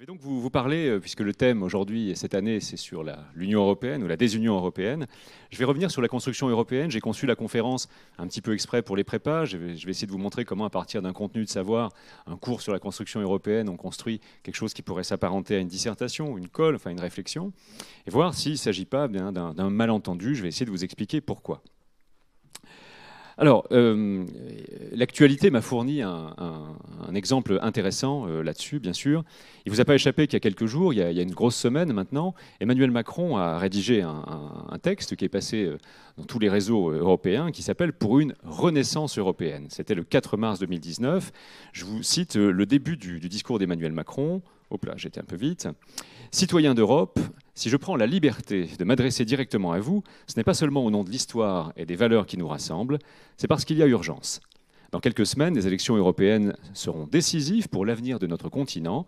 Je vais donc vous, parler, euh, puisque le thème aujourd'hui et cette année, c'est sur l'Union européenne ou la désunion européenne. Je vais revenir sur la construction européenne. J'ai conçu la conférence un petit peu exprès pour les prépas. Je vais, essayer de vous montrer comment, à partir d'un contenu de savoir, un cours sur la construction européenne, on construit quelque chose qui pourrait s'apparenter à une dissertation, une colle, enfin une réflexion, et voir s'il ne s'agit pas eh d'un malentendu. Je vais essayer de vous expliquer pourquoi. Alors, euh, l'actualité m'a fourni un, exemple intéressant euh, là-dessus, bien sûr. Il ne vous a pas échappé qu'il y a quelques jours, il y a, une grosse semaine maintenant, Emmanuel Macron a rédigé un, texte qui est passé euh, dans tous les réseaux européens qui s'appelle Pour une renaissance européenne. C'était le 4 mars 2019. Je vous cite le début du discours d'Emmanuel Macron. Hop là, j'étais un peu vite. Citoyens d'Europe, si je prends la liberté de m'adresser directement à vous, ce n'est pas seulement au nom de l'histoire et des valeurs qui nous rassemblent, c'est parce qu'il y a urgence. Dans quelques semaines, les élections européennes seront décisives pour l'avenir de notre continent.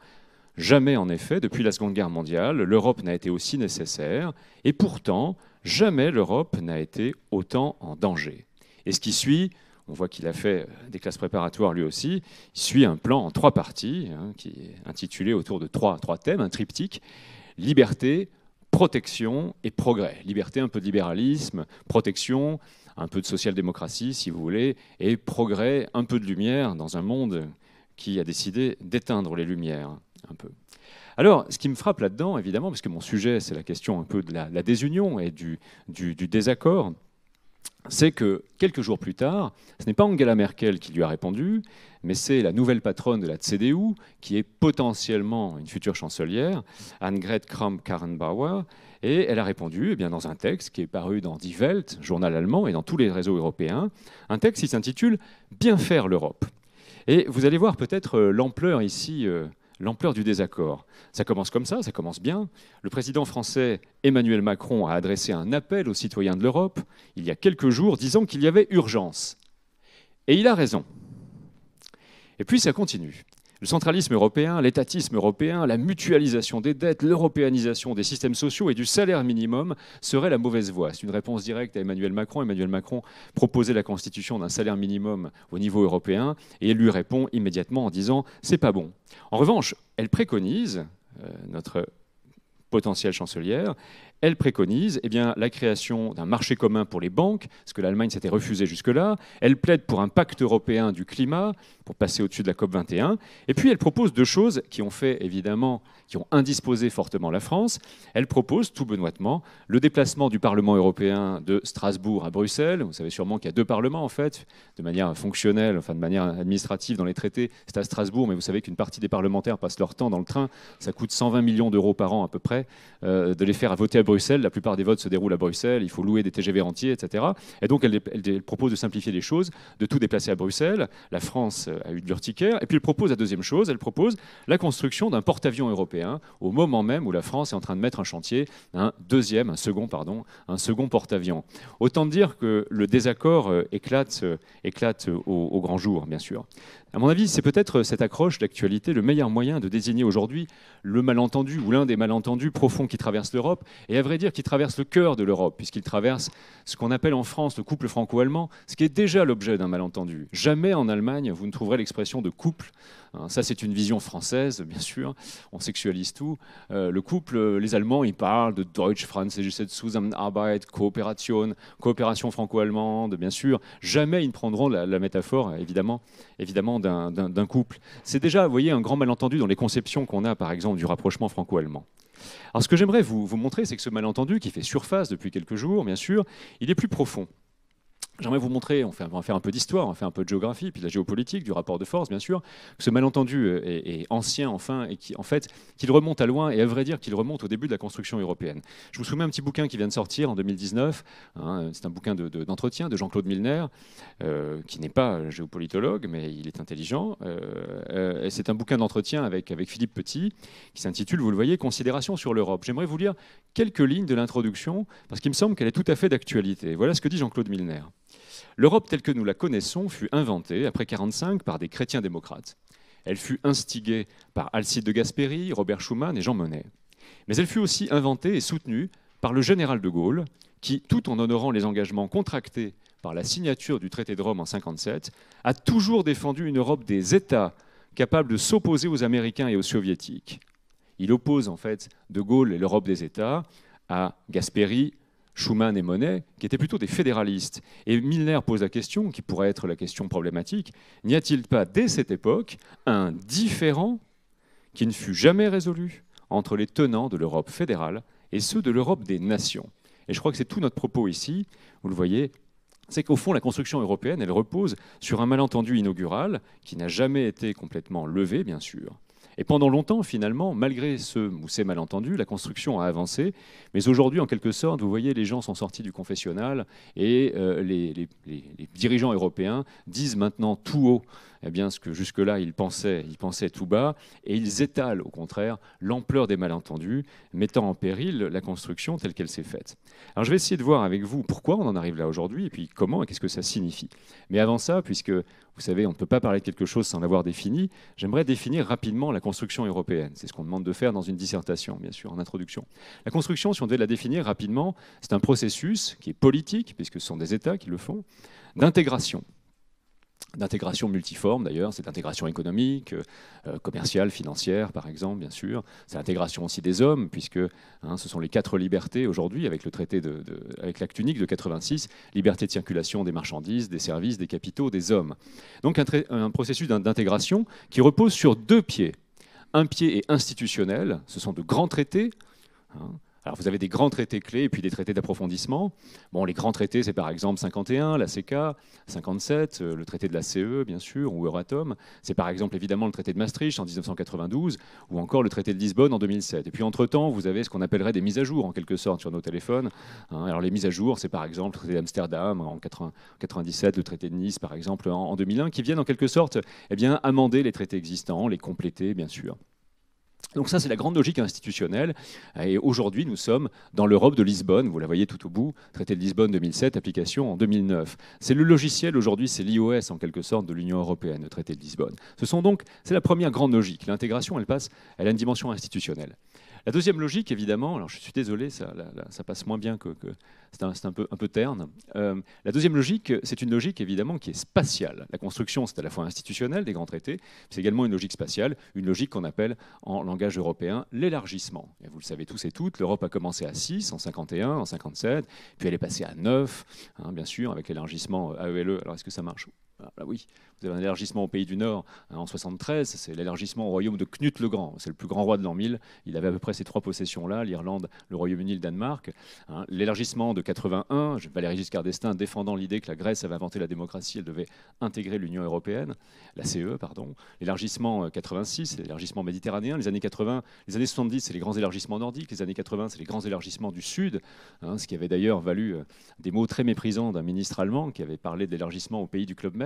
Jamais, en effet, depuis la Seconde Guerre mondiale, l'Europe n'a été aussi nécessaire, et pourtant, jamais l'Europe n'a été autant en danger. Et ce qui suit, on voit qu'il a fait euh, des classes préparatoires lui aussi, il suit un plan en trois parties, hein, qui est intitulé autour de trois, trois thèmes, un triptyque, liberté, protection et progrès. Liberté, un peu de libéralisme, protection, un peu de social-démocratie, si vous voulez, et progrès, un peu de lumière dans un monde qui a décidé d'éteindre les lumières, un peu. Alors, ce qui me frappe là-dedans, évidemment, parce que mon sujet, c'est la question un peu de la, désunion et du, du désaccord, c'est que quelques jours plus tard, ce n'est pas Angela Merkel qui lui a répondu, mais c'est la nouvelle patronne de la CDU, qui est potentiellement une future chancelière, Annegret Kramp-Karrenbauer, et elle a répondu et eh bien, dans un texte qui est paru dans Die Welt, journal allemand, et dans tous les réseaux européens, un texte qui s'intitule Bien faire l'Europe. Et vous allez voir peut-être euh, l'ampleur ici euh, l'ampleur du désaccord. Ça commence comme ça, ça commence bien. Le président français Emmanuel Macron a adressé un appel aux citoyens de l'Europe il y a quelques jours disant qu'il y avait urgence. Et il a raison. Et puis ça continue. Le centralisme européen, l'étatisme européen, la mutualisation des dettes, l'européanisation des systèmes sociaux et du salaire minimum seraient la mauvaise voie. C'est une réponse directe à Emmanuel Macron. Emmanuel Macron proposait la constitution d'un salaire minimum au niveau européen et lui répond immédiatement en disant c'est pas bon. En revanche, elle préconise, euh, notre potentielle chancelière, elle préconise eh bien, la création d'un marché commun pour les banques, ce que l'Allemagne s'était refusé jusque-là. Elle plaide pour un pacte européen du climat, pour passer au-dessus de la COP 21. Et puis elle propose deux choses qui ont fait évidemment, qui ont indisposé fortement la France. Elle propose tout benoîtement le déplacement du Parlement européen de Strasbourg à Bruxelles. Vous savez sûrement qu'il y a deux parlements en fait, de manière fonctionnelle, enfin de manière administrative dans les traités. C'est à Strasbourg, mais vous savez qu'une partie des parlementaires passent leur temps dans le train. Ça coûte 120 millions d'euros par an à peu près euh, de les faire voter à Bruxelles Bruxelles, la plupart des votes se déroulent à Bruxelles, il faut louer des TGV entiers, etc. Et donc elle, propose de simplifier les choses, de tout déplacer à Bruxelles. La France euh, a eu de l'urticaire. Et puis elle propose la deuxième chose, elle propose la construction d'un porte-avions européen au moment même où la France est en train de mettre un chantier, un deuxième, un second, pardon, un second porte-avions. Autant dire que le désaccord euh, éclate, euh, éclate au, au grand jour, bien sûr. À mon avis, c'est peut-être euh, cette accroche d'actualité le meilleur moyen de désigner aujourd'hui le malentendu ou l'un des malentendus profonds qui traversent l'Europe, et à vrai dire qui traverse le cœur de l'Europe, puisqu'il traverse ce qu'on appelle en France le couple franco-allemand, ce qui est déjà l'objet d'un malentendu. Jamais en Allemagne, vous ne trouverez l'expression de couple Hein, ça, c'est une vision française, bien sûr. On sexualise tout. Euh, le couple, euh, les Allemands, ils parlent de Deutsch, französische Zusammenarbeit, coopération, coopération franco-allemande, bien sûr. Jamais ils ne prendront la, métaphore, évidemment, évidemment d'un couple. C'est déjà, vous voyez, un grand malentendu dans les conceptions qu'on a, par exemple, du rapprochement franco-allemand. Alors, ce que j'aimerais vous, vous montrer, c'est que ce malentendu, qui fait surface depuis quelques jours, bien sûr, il est plus profond. J'aimerais vous montrer, on, fait, va faire un peu d'histoire, on va faire un peu de géographie, puis de la géopolitique, du rapport de force, bien sûr. Ce malentendu euh, est, ancien, enfin, et qui, en fait, qu'il remonte à loin, et à vrai dire qu'il remonte au début de la construction européenne. Je vous soumets un petit bouquin qui vient de sortir en 2019. Hein, c'est un bouquin d'entretien de, Jean-Claude Milner, euh, qui n'est pas géopolitologue, mais il est intelligent. Euh, c'est un bouquin d'entretien avec, avec Philippe Petit, qui s'intitule, vous le voyez, Considération sur l'Europe. J'aimerais vous lire quelques lignes de l'introduction, parce qu'il me semble qu'elle est tout à fait d'actualité. Voilà ce que dit Jean-Claude Milner. L'Europe telle que nous la connaissons fut inventée après 1945 par des chrétiens démocrates. Elle fut instiguée par Alcide de Gasperi, Robert Schuman et Jean Monnet. Mais elle fut aussi inventée et soutenue par le général de Gaulle, qui, tout en honorant les engagements contractés par la signature du traité de Rome en 1957, a toujours défendu une Europe des États capable de s'opposer aux Américains et aux Soviétiques. Il oppose en fait De Gaulle et l'Europe des États à Gasperi Schuman et Monet, qui étaient plutôt des fédéralistes. Et Milner pose la question, qui pourrait être la question problématique, n'y a-t-il pas dès cette époque un différent qui ne fut jamais résolu entre les tenants de l'Europe fédérale et ceux de l'Europe des nations Et je crois que c'est tout notre propos ici, vous le voyez, c'est qu'au fond, la construction européenne, elle repose sur un malentendu inaugural qui n'a jamais été complètement levé, bien sûr, et pendant longtemps, finalement, malgré ce ou ces malentendus, la construction a avancé. Mais aujourd'hui, en quelque sorte, vous voyez, les gens sont sortis du confessionnal et euh, les dirigeants européens disent maintenant tout haut eh bien, ce que jusque-là ils pensaient, ils pensaient tout bas, et ils étalent au contraire l'ampleur des malentendus, mettant en péril la construction telle qu'elle s'est faite. Alors je vais essayer de voir avec vous pourquoi on en arrive là aujourd'hui, et puis comment et qu'est-ce que ça signifie. Mais avant ça, puisque vous savez, on ne peut pas parler de quelque chose sans l'avoir défini, j'aimerais définir rapidement la construction européenne. C'est ce qu'on demande de faire dans une dissertation, bien sûr, en introduction. La construction, si on devait la définir rapidement, c'est un processus qui est politique, puisque ce sont des États qui le font, d'intégration d'intégration multiforme d'ailleurs, c'est d'intégration économique, euh, commerciale, financière par exemple, bien sûr. C'est l'intégration aussi des hommes, puisque hein, ce sont les quatre libertés aujourd'hui avec le traité de, avec l'acte unique de 86, liberté de circulation des marchandises, des services, des capitaux, des hommes. Donc un, processus d'intégration qui repose sur deux pieds. Un pied est institutionnel, ce sont de grands traités. Hein, alors vous avez des grands traités clés et puis des traités d'approfondissement. Bon, les grands traités, c'est par exemple 51, la CK, 57, euh, le traité de la CE, bien sûr, ou Euratom. C'est par exemple évidemment le traité de Maastricht en 1992, ou encore le traité de Lisbonne en 2007. Et puis entre-temps, vous avez ce qu'on appellerait des mises à jour, en quelque sorte, sur nos téléphones. Hein. Alors les mises à jour, c'est par exemple le traité d'Amsterdam en 97, le traité de Nice, par exemple, en 2001, qui viennent en quelque sorte eh bien, amender les traités existants, les compléter, bien sûr. Donc ça, c'est la grande logique institutionnelle. Et aujourd'hui, nous sommes dans l'Europe de Lisbonne. Vous la voyez tout au bout, traité de Lisbonne 2007, application en 2009. C'est le logiciel aujourd'hui, c'est l'IOS en quelque sorte de l'Union européenne, le traité de Lisbonne. Ce donc, c'est la première grande logique. L'intégration, elle passe, elle a une dimension institutionnelle. La deuxième logique, évidemment, alors je suis désolé, ça, passe moins bien que, c'est un, peu, un peu terne. Euh, la deuxième logique, c'est une logique évidemment qui est spatiale. La construction, c'est à la fois institutionnelle des grands traités, c'est également une logique spatiale, une logique qu'on appelle en langage européen l'élargissement. et vous le savez tous et toutes, l'Europe a commencé à 6 en 51, en 57, puis elle est passée à 9, hein, bien sûr, avec l'élargissement AELE. E. Alors est-ce que ça marche ah, bah oui, vous avez un élargissement au pays du Nord hein, en 73, c'est l'élargissement au royaume de Knut le Grand, c'est le plus grand roi de l'an 1000, il avait à peu près ces trois possessions-là, l'Irlande, le Royaume-Uni, le Danemark. Hein. l'élargissement de 81, Valéry Giscard d'Estaing défendant l'idée que la Grèce avait inventé la démocratie, elle devait intégrer l'Union européenne, la CE, pardon. L'élargissement 86, euh, l'élargissement méditerranéen, les années 80, les années 70, c'est les grands élargissements nordiques, les années 80, c'est les grands élargissements du Sud, hein, ce qui avait d'ailleurs valu euh, des mots très méprisants d'un ministre allemand qui avait parlé d'élargissement au pays du Club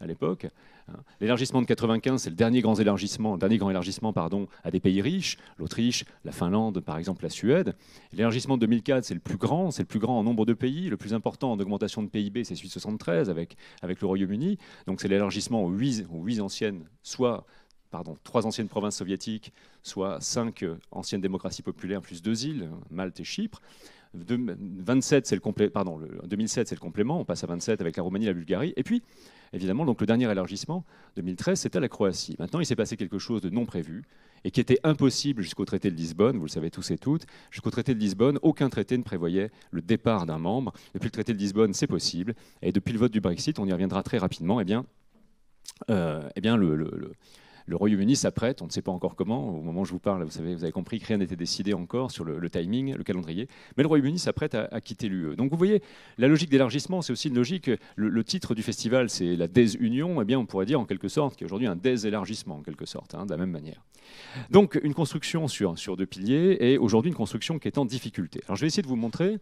à l'époque. Hein. L'élargissement de 95, c'est le dernier grand élargissement, dernier grand élargissement pardon, à des pays riches, l'Autriche, la Finlande, par exemple, la Suède. L'élargissement de 2004, c'est le plus grand, c'est le plus grand en nombre de pays, le plus important en augmentation de PIB, c'est celui de 73 avec, avec le Royaume-Uni. Donc c'est l'élargissement aux huit, aux anciennes, soit pardon, trois anciennes provinces soviétiques, soit cinq euh, anciennes démocraties populaires plus deux îles, hein, Malte et Chypre. 27, c'est le Pardon, 2007, c'est le complément. On passe à 27 avec la Roumanie, la Bulgarie. Et puis, évidemment, donc le dernier élargissement, 2013, c'était la Croatie. Maintenant, il s'est passé quelque chose de non prévu et qui était impossible jusqu'au traité de Lisbonne, vous le savez tous et toutes. Jusqu'au traité de Lisbonne, aucun traité ne prévoyait le départ d'un membre. Depuis le traité de Lisbonne, c'est possible. Et depuis le vote du Brexit, on y reviendra très rapidement, eh bien, euh, eh bien le le Royaume-Uni s'apprête, on ne sait pas encore comment, au moment où je vous parle, vous, savez, vous avez compris que rien n'était décidé encore sur le, timing, le calendrier, mais le Royaume-Uni s'apprête à, quitter l'UE. Donc vous voyez, la logique d'élargissement, c'est aussi une logique, le, titre du festival, c'est la désunion, et eh bien on pourrait dire en quelque sorte qu'il y a aujourd'hui un désélargissement, en quelque sorte, hein, de la même manière. Donc une construction sur, sur deux piliers, et aujourd'hui une construction qui est en difficulté. Alors je vais essayer de vous montrer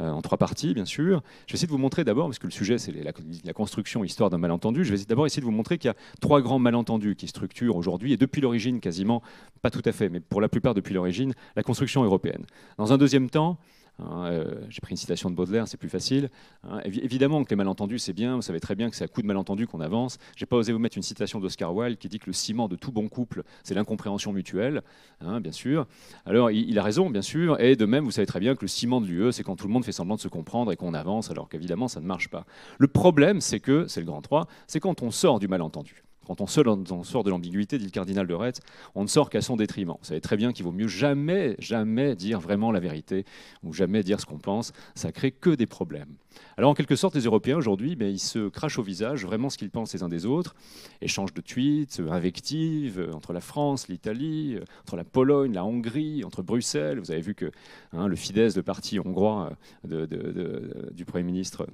euh, en trois parties, bien sûr. Je vais essayer de vous montrer d'abord, parce que le sujet, c'est la, la, construction, histoire d'un malentendu. Je vais d'abord essayer de vous montrer qu'il y a trois grands malentendus qui structurent aujourd'hui, et depuis l'origine quasiment, pas tout à fait, mais pour la plupart depuis l'origine, la construction européenne. Dans un deuxième temps, Hein, euh, j'ai pris une citation de Baudelaire, c'est plus facile. Hein. évidemment que les malentendus, c'est bien, vous savez très bien que c'est à coup de malentendus qu'on avance. J'ai pas osé vous mettre une citation d'Oscar Wilde qui dit que le ciment de tout bon couple, c'est l'incompréhension mutuelle, hein, bien sûr. Alors, il, il, a raison, bien sûr, et de même, vous savez très bien que le ciment de l'UE, c'est quand tout le monde fait semblant de se comprendre et qu'on avance, alors qu'évidemment, ça ne marche pas. Le problème, c'est que, c'est le grand 3, c'est quand on sort du malentendu. Quand on sort de l'ambiguïté, dit le cardinal de Retz, on ne sort qu'à son détriment. Vous savez très bien qu'il vaut mieux jamais, jamais dire vraiment la vérité ou jamais dire ce qu'on pense. Ça crée que des problèmes. Alors en quelque sorte, les Européens aujourd'hui, ben, ils se crachent au visage vraiment ce qu'ils pensent les uns des autres, échange de tweets, euh, invectives euh, entre la France, l'Italie, euh, entre la Pologne, la Hongrie, entre Bruxelles. Vous avez vu que hein, le Fidesz, de parti hongrois du Premier ministre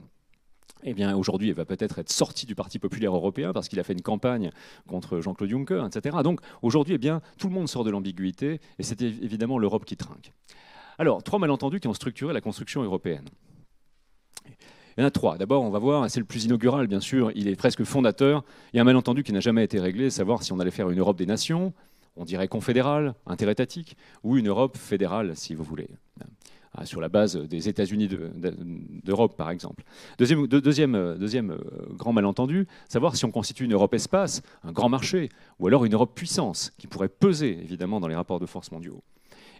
eh bien, aujourd'hui, il va peut-être être sorti du Parti populaire européen parce qu'il a fait une campagne contre Jean-Claude Juncker, etc. Donc, aujourd'hui, eh bien, tout le monde sort de l'ambiguïté et c'est évidemment l'Europe qui trinque. Alors, trois malentendus qui ont structuré la construction européenne. Il y en a trois. D'abord, on va voir, c'est le plus inaugural, bien sûr, il est presque fondateur. Il y a un malentendu qui n'a jamais été réglé, savoir si on allait faire une Europe des nations, on dirait confédérale, interétatique, ou une Europe fédérale, si vous voulez. Ah, sur la base des États-Unis d'Europe, par exemple. deuxième, euh, grand malentendu, savoir si on constitue une Europe espace, un grand marché, ou alors une Europe puissance, qui pourrait peser évidemment dans les rapports de force mondiaux.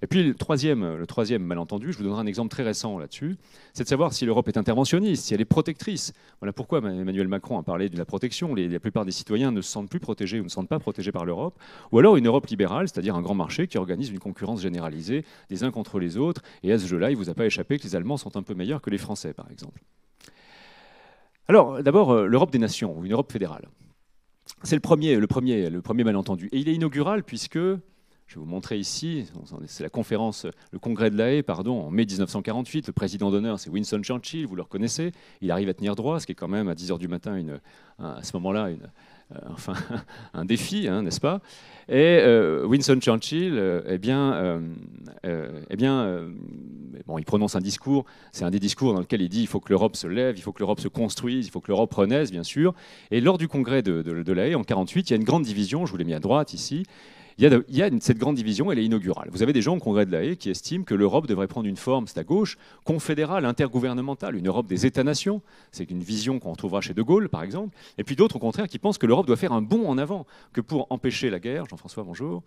Et puis le troisième, euh, le troisième malentendu, je vous donnerai un exemple très récent là-dessus, c'est de savoir si l'Europe est interventionniste, si elle est protectrice. Voilà pourquoi Emmanuel Macron a parlé de la protection. la plupart des citoyens ne se sentent plus protégés ou ne se sentent pas protégés par l'Europe. Ou alors une Europe libérale, c'est-à-dire un grand marché qui organise une concurrence généralisée des uns contre les autres. Et à ce jeu-là, il ne vous a pas échappé que les Allemands sont un peu meilleurs que les Français, par exemple. Alors d'abord, euh, l'Europe des nations, ou une Europe fédérale. C'est le premier, le, premier, le premier malentendu. Et il est inaugural puisque je vais vous montrer ici, c'est la conférence, le congrès de l'AE pardon, en mai 1948. Le président d'honneur, c'est Winston Churchill, vous le reconnaissez. Il arrive à tenir droit, ce qui est quand même à 10 h du matin, à ce moment-là, euh, enfin, un défi, hein, n'est-ce pas Et euh, Winston Churchill, euh, eh bien, eh bien bon, il prononce un discours, c'est un des discours dans lequel il dit il faut que l'Europe se lève, il faut que l'Europe se construise, il faut que l'Europe renaisse, bien sûr. Et lors du congrès de, l'AE en 1948, il y a une grande division, je vous l'ai mis à droite ici, il y a, cette grande division, elle est inaugurale. Vous avez des gens au Congrès de la Haye qui estiment que l'Europe devrait prendre une forme, c'est à gauche, confédérale, intergouvernementale, une Europe des États-nations. C'est une vision qu'on retrouvera chez De Gaulle, par exemple. Et puis d'autres, au contraire, qui pensent que l'Europe doit faire un bond en avant, que pour empêcher la guerre, Jean-François, bonjour,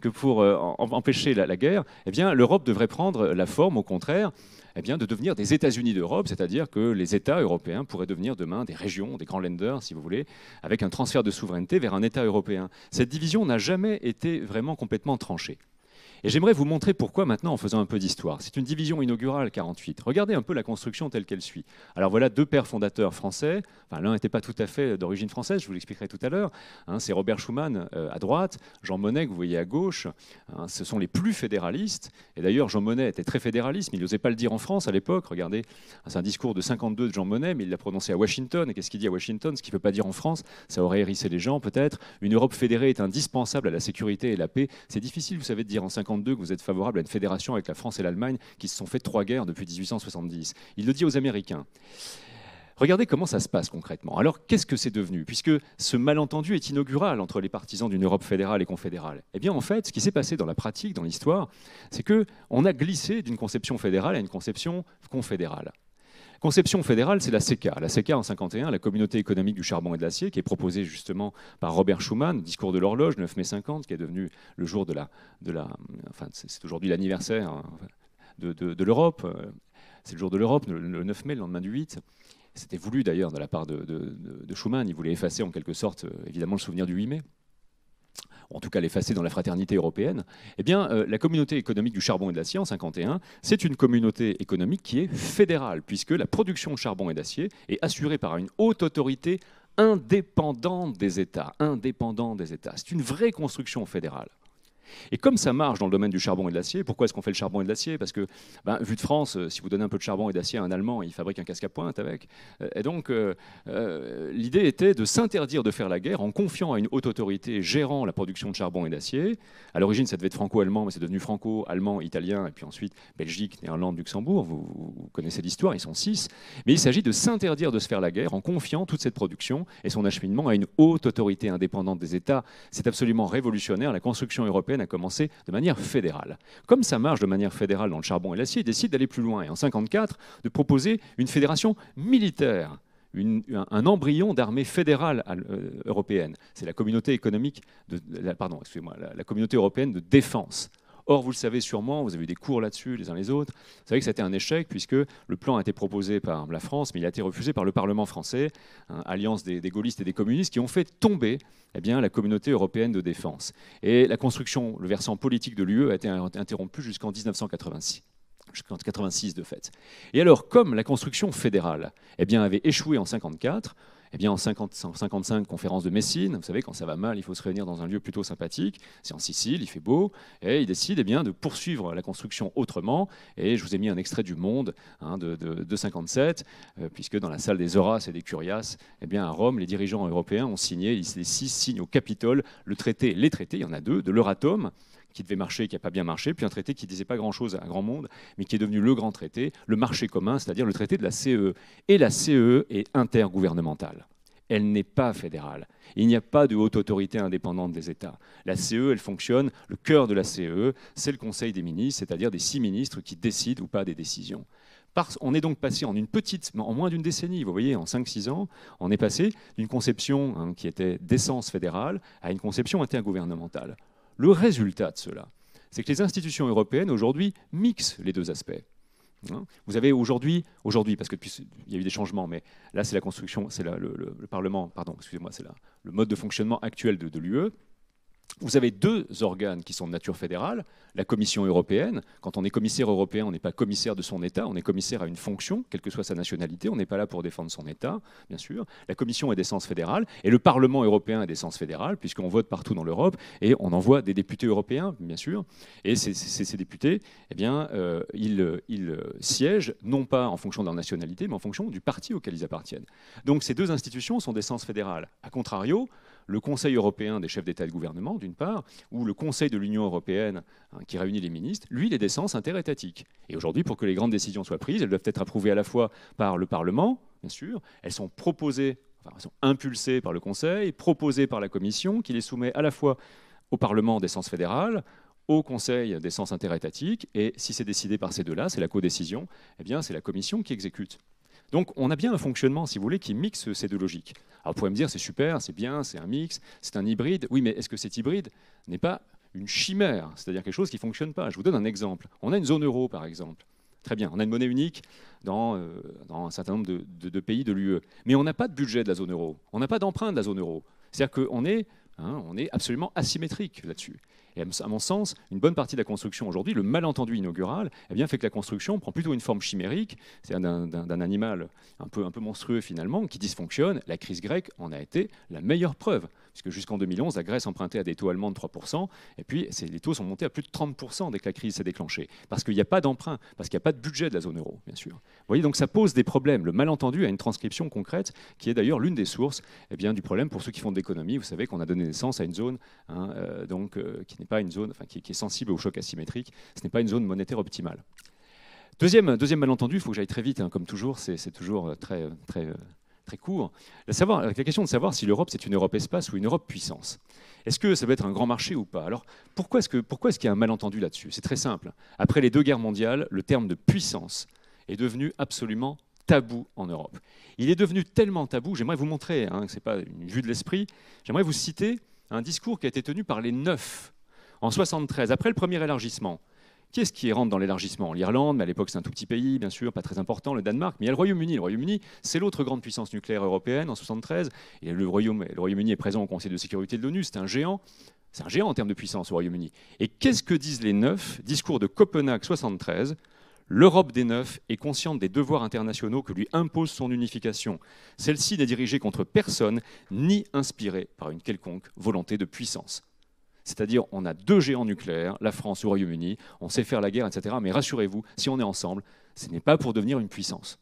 que pour euh, empêcher la, guerre, eh bien, l'Europe devrait prendre la forme, au contraire, eh bien, de devenir des États-Unis d'Europe, c'est-à-dire que les États européens pourraient devenir demain des régions, des grands lenders, si vous voulez, avec un transfert de souveraineté vers un État européen. Cette division n'a jamais été vraiment complètement tranchée. Et j'aimerais vous montrer pourquoi maintenant en faisant un peu d'histoire. C'est une division inaugurale 48. Regardez un peu la construction telle qu'elle suit. Alors voilà deux pères fondateurs français. Enfin, l'un n'était pas tout à fait d'origine française, je vous l'expliquerai tout à l'heure. Hein, c'est Robert Schuman euh, à droite, Jean Monnet que vous voyez à gauche. Hein, ce sont les plus fédéralistes. Et d'ailleurs, Jean Monnet était très fédéraliste, mais il n'osait pas le dire en France à l'époque. Regardez, hein, c'est un discours de 52 de Jean Monnet, mais il l'a prononcé à Washington. Et qu'est-ce qu'il dit à Washington Ce qu'il ne peut pas dire en France, ça aurait hérissé les gens peut-être. Une Europe fédérée est indispensable à la sécurité et la paix. C'est difficile, vous savez, de dire en 50 que vous êtes favorable à une fédération avec la France et l'Allemagne qui se sont fait trois guerres depuis 1870. Il le dit aux Américains. Regardez comment ça se passe concrètement. Alors qu'est-ce que c'est devenu Puisque ce malentendu est inaugural entre les partisans d'une Europe fédérale et confédérale. Eh bien en fait, ce qui s'est passé dans la pratique, dans l'histoire, c'est qu'on a glissé d'une conception fédérale à une conception confédérale. Conception fédérale, c'est la CECA. La SECA en 51, la Communauté économique du charbon et de l'acier, qui est proposée justement par Robert Schuman, discours de l'horloge, 9 mai 50, qui est devenu le jour de la, de la enfin c'est aujourd'hui l'anniversaire hein, de, l'Europe. C'est le jour de l'Europe, le, 9 mai, le lendemain du 8. C'était voulu d'ailleurs de la part de, Schuman. Il voulait effacer en quelque sorte, euh, évidemment, le souvenir du 8 mai en tout cas l'effacer dans la fraternité européenne, eh bien, euh, la communauté économique du charbon et de l'acier en 51, c'est une communauté économique qui est fédérale, puisque la production de charbon et d'acier est assurée par une haute autorité indépendante des États, indépendante des États. C'est une vraie construction fédérale. Et comme ça marche dans le domaine du charbon et de l'acier, pourquoi est-ce qu'on fait le charbon et de l'acier Parce que, ben, vu de France, euh, si vous donnez un peu de charbon et d'acier à un Allemand, il fabrique un casque à pointe avec. Euh, et donc, euh, l'idée était de s'interdire de faire la guerre en confiant à une haute autorité gérant la production de charbon et d'acier. À l'origine, ça devait être franco-allemand, mais c'est devenu franco-allemand, italien, et puis ensuite Belgique, Néerlande, Luxembourg. Vous, vous connaissez l'histoire, ils sont six. Mais il s'agit de s'interdire de se faire la guerre en confiant toute cette production et son acheminement à une haute autorité indépendante des États. C'est absolument révolutionnaire. La construction européenne a commencé de manière fédérale. Comme ça marche de manière fédérale dans le charbon et l'acier, il décide d'aller plus loin et en 1954 de proposer une fédération militaire un, embryon d'armée fédérale euh, européenne. C'est la communauté économique, de, pardon, excusez-moi, la, communauté européenne de défense. Or, vous le savez sûrement, vous avez eu des cours là-dessus les uns les autres, vous savez que c'était un échec puisque le plan a été proposé par la France, mais il a été refusé par le Parlement français, hein, alliance des, gaullistes et des communistes, qui ont fait tomber eh bien, la communauté européenne de défense. Et la construction, le versant politique de l'UE a été interrompu jusqu'en 1986 jusqu'en 86 de fait. Et alors, comme la construction fédérale eh bien, avait échoué en 54, eh bien, en 1955, 55, conférence de Messine, vous savez, quand ça va mal, il faut se réunir dans un lieu plutôt sympathique. C'est en Sicile, il fait beau, et il décide eh bien, de poursuivre la construction autrement. Et je vous ai mis un extrait du Monde hein, de, 1957, euh, puisque dans la salle des Horaces et des Curias, eh bien, à Rome, les dirigeants européens ont signé, les six signes au Capitole le traité, les traités, il y en a deux, de l'Euratom, qui devait marcher, qui n'a pas bien marché, puis un traité qui ne disait pas grand-chose à grand monde, mais qui est devenu le grand traité, le marché commun, c'est-à-dire le traité de la CE. E. Et la CE e est intergouvernementale. Elle n'est pas fédérale. Il n'y a pas de haute autorité indépendante des États. La CE, e, elle fonctionne, le cœur de la CE, c'est le Conseil des ministres, c'est-à-dire des six ministres qui décident ou pas des décisions on est donc passé en une petite, en moins d'une décennie, vous voyez, en 5-6 ans, on est passé d'une conception hein, qui était d'essence fédérale à une conception intergouvernementale. Le résultat de cela, c'est que les institutions européennes aujourd'hui mixent les deux aspects. Hein, vous avez aujourd'hui, aujourd'hui, parce que il y a eu des changements, mais là c'est la construction, c'est le, Parlement, pardon, excusez-moi, c'est le mode de fonctionnement actuel de l'UE vous avez deux organes qui sont de nature fédérale. La Commission européenne, quand on est commissaire européen, on n'est pas commissaire de son État, on est commissaire à une fonction, quelle que soit sa nationalité, on n'est pas là pour défendre son État, bien sûr. La Commission est d'essence fédérale, et le Parlement européen est d'essence fédérale, puisqu'on vote partout dans l'Europe, et on envoie des députés européens, bien sûr. Et ces, députés, eh bien, euh, ils, ils siègent non pas en fonction de leur nationalité, mais en fonction du parti auquel ils appartiennent. Donc ces deux institutions sont d'essence fédérale. A contrario, le Conseil européen des chefs d'État et de gouvernement, d'une part, ou le Conseil de l'Union européenne, hein, qui réunit les ministres, lui, il est d'essence interétatique. Et aujourd'hui, pour que les grandes décisions soient prises, elles doivent être approuvées à la fois par le Parlement, bien sûr, elles sont proposées, enfin, elles sont impulsées par le Conseil, proposées par la Commission, qui les soumet à la fois au Parlement d'essence fédérale, au Conseil d'essence interétatique, et si c'est décidé par ces deux-là, c'est la codécision, eh bien c'est la Commission qui exécute. Donc on a bien un fonctionnement, si vous voulez, qui mixe ces deux logiques. Alors vous pouvez me dire, c'est super, c'est bien, c'est un mix, c'est un hybride. Oui, mais est-ce que cet hybride n'est pas une chimère, c'est-à-dire quelque chose qui ne fonctionne pas Je vous donne un exemple. On a une zone euro, par exemple. Très bien, on a une monnaie unique dans, euh, un certain nombre de, pays de l'UE. Mais on n'a pas de budget de la zone euro, on n'a pas d'emprunt de la zone euro. C'est-à-dire qu'on hein, on est absolument asymétrique là-dessus. Et à mon sens, une bonne partie de la construction aujourd'hui, le malentendu inaugural, eh bien, fait que la construction prend plutôt une forme chimérique, c'est-à-dire d'un animal un peu, un peu monstrueux finalement, qui dysfonctionne. La crise grecque en a été la meilleure preuve puisque jusqu'en 2011, la Grèce empruntait à des taux allemands de 3%, et puis les taux sont montés à plus de 30% dès que la crise s'est déclenchée, parce qu'il n'y a pas d'emprunt, parce qu'il n'y a pas de budget de la zone euro, bien sûr. Vous voyez, donc ça pose des problèmes. Le malentendu a une transcription concrète, qui est d'ailleurs l'une des sources eh du problème pour ceux qui font de l'économie. Vous savez qu'on a donné naissance à une zone hein, euh, euh, qui n'est pas une zone, qui, est sensible au choc asymétrique, ce n'est pas une zone monétaire optimale. Deuxième, deuxième malentendu, il faut que j'aille très vite, hein, comme toujours, c'est toujours euh, très, très très court, la, savoir, la question de savoir si l'Europe, c'est une Europe espace ou une Europe puissance. Est-ce que ça va être un grand marché ou pas Alors, pourquoi est-ce, que, pourquoi est-ce qu'il y a un malentendu là-dessus C'est très simple. Après les deux guerres mondiales, le terme de puissance est devenu absolument tabou en Europe. Il est devenu tellement tabou, j'aimerais vous montrer, hein, ce n'est pas une vue de l'esprit, j'aimerais vous citer un discours qui a été tenu par les neuf en 1973, après le premier élargissement quest ce qui rentre dans l'élargissement L'Irlande, mais à l'époque c'est un tout petit pays, bien sûr, pas très important, le Danemark, mais il y a le Royaume-Uni. Le Royaume-Uni, c'est l'autre grande puissance nucléaire européenne en 1973. Et le Royaume-Uni est présent au Conseil de sécurité de l'ONU, c'est un géant. C'est un géant en termes de puissance au Royaume-Uni. Et qu'est-ce que disent les neuf Discours de Copenhague 73. L'Europe des neuf est consciente des devoirs internationaux que lui impose son unification. Celle-ci n'est dirigée contre personne, ni inspirée par une quelconque volonté de puissance. C'est-à-dire, on a deux géants nucléaires, la France ou le Royaume-Uni, on sait faire la guerre, etc. Mais rassurez-vous, si on est ensemble, ce n'est pas pour devenir une puissance.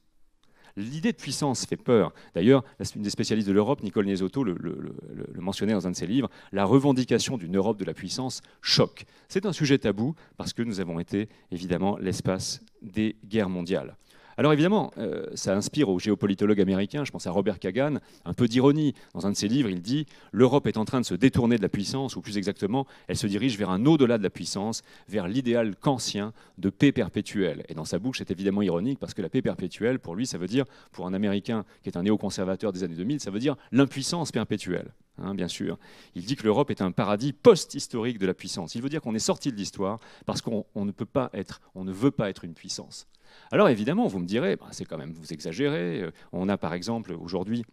L'idée de puissance fait peur. D'ailleurs, une des spécialistes de l'Europe, Nicole Nesotto, le, le, mentionnait dans un de ses livres, la revendication d'une Europe de la puissance choque. C'est un sujet tabou parce que nous avons été évidemment l'espace des guerres mondiales. Alors évidemment, euh, ça inspire au géopolitologues américain, je pense à Robert Kagan, un peu d'ironie. Dans un de ses livres, il dit L'Europe est en train de se détourner de la puissance, ou plus exactement, elle se dirige vers un au-delà de la puissance, vers l'idéal kantien de paix perpétuelle. Et dans sa bouche, c'est évidemment ironique parce que la paix perpétuelle, pour lui, ça veut dire, pour un Américain qui est un néoconservateur des années 2000, ça veut dire l'impuissance perpétuelle. Hein, bien sûr. Il dit que l'Europe est un paradis post-historique de la puissance. Il veut dire qu'on est sorti de l'histoire parce qu'on ne peut pas être, on ne veut pas être une puissance. Alors évidemment, vous me direz, bah, c'est quand même, vous exagérez. Euh, on a par exemple aujourd'hui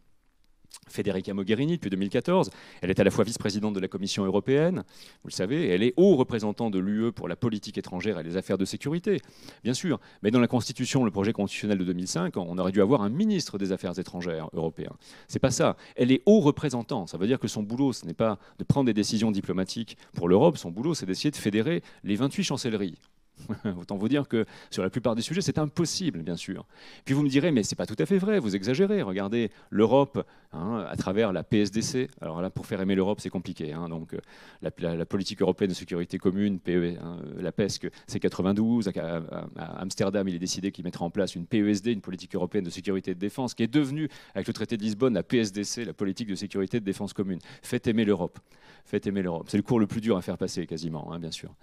Federica Mogherini depuis 2014. Elle est à la fois vice-présidente de la Commission européenne, vous le savez, elle est haut représentant de l'UE pour la politique étrangère et les affaires de sécurité, bien sûr. Mais dans la Constitution, le projet constitutionnel de 2005, on aurait dû avoir un ministre des Affaires étrangères européen. C'est pas ça. Elle est haut représentant. Ça veut dire que son boulot, ce n'est pas de prendre des décisions diplomatiques pour l'Europe. Son boulot, c'est d'essayer de fédérer les 28 chancelleries. Autant vous dire que sur la plupart des sujets, c'est impossible, bien sûr. Puis vous me direz, mais ce n'est pas tout à fait vrai, vous exagérez. Regardez, l'Europe Hein, à travers la PSDC. Alors là, pour faire aimer l'Europe, c'est compliqué. Hein. donc euh, la, politique européenne de sécurité commune, e, hein, la PESC, c'est 92. À, Amsterdam, il est décidé qu'il mettra en place une PESD, une politique européenne de sécurité et de défense, qui est devenue, avec le traité de Lisbonne, la PSDC, la politique de sécurité et de défense commune. Faites aimer l'Europe. Faites aimer l'Europe. C'est le cours le plus dur à faire passer, quasiment, bien sûr.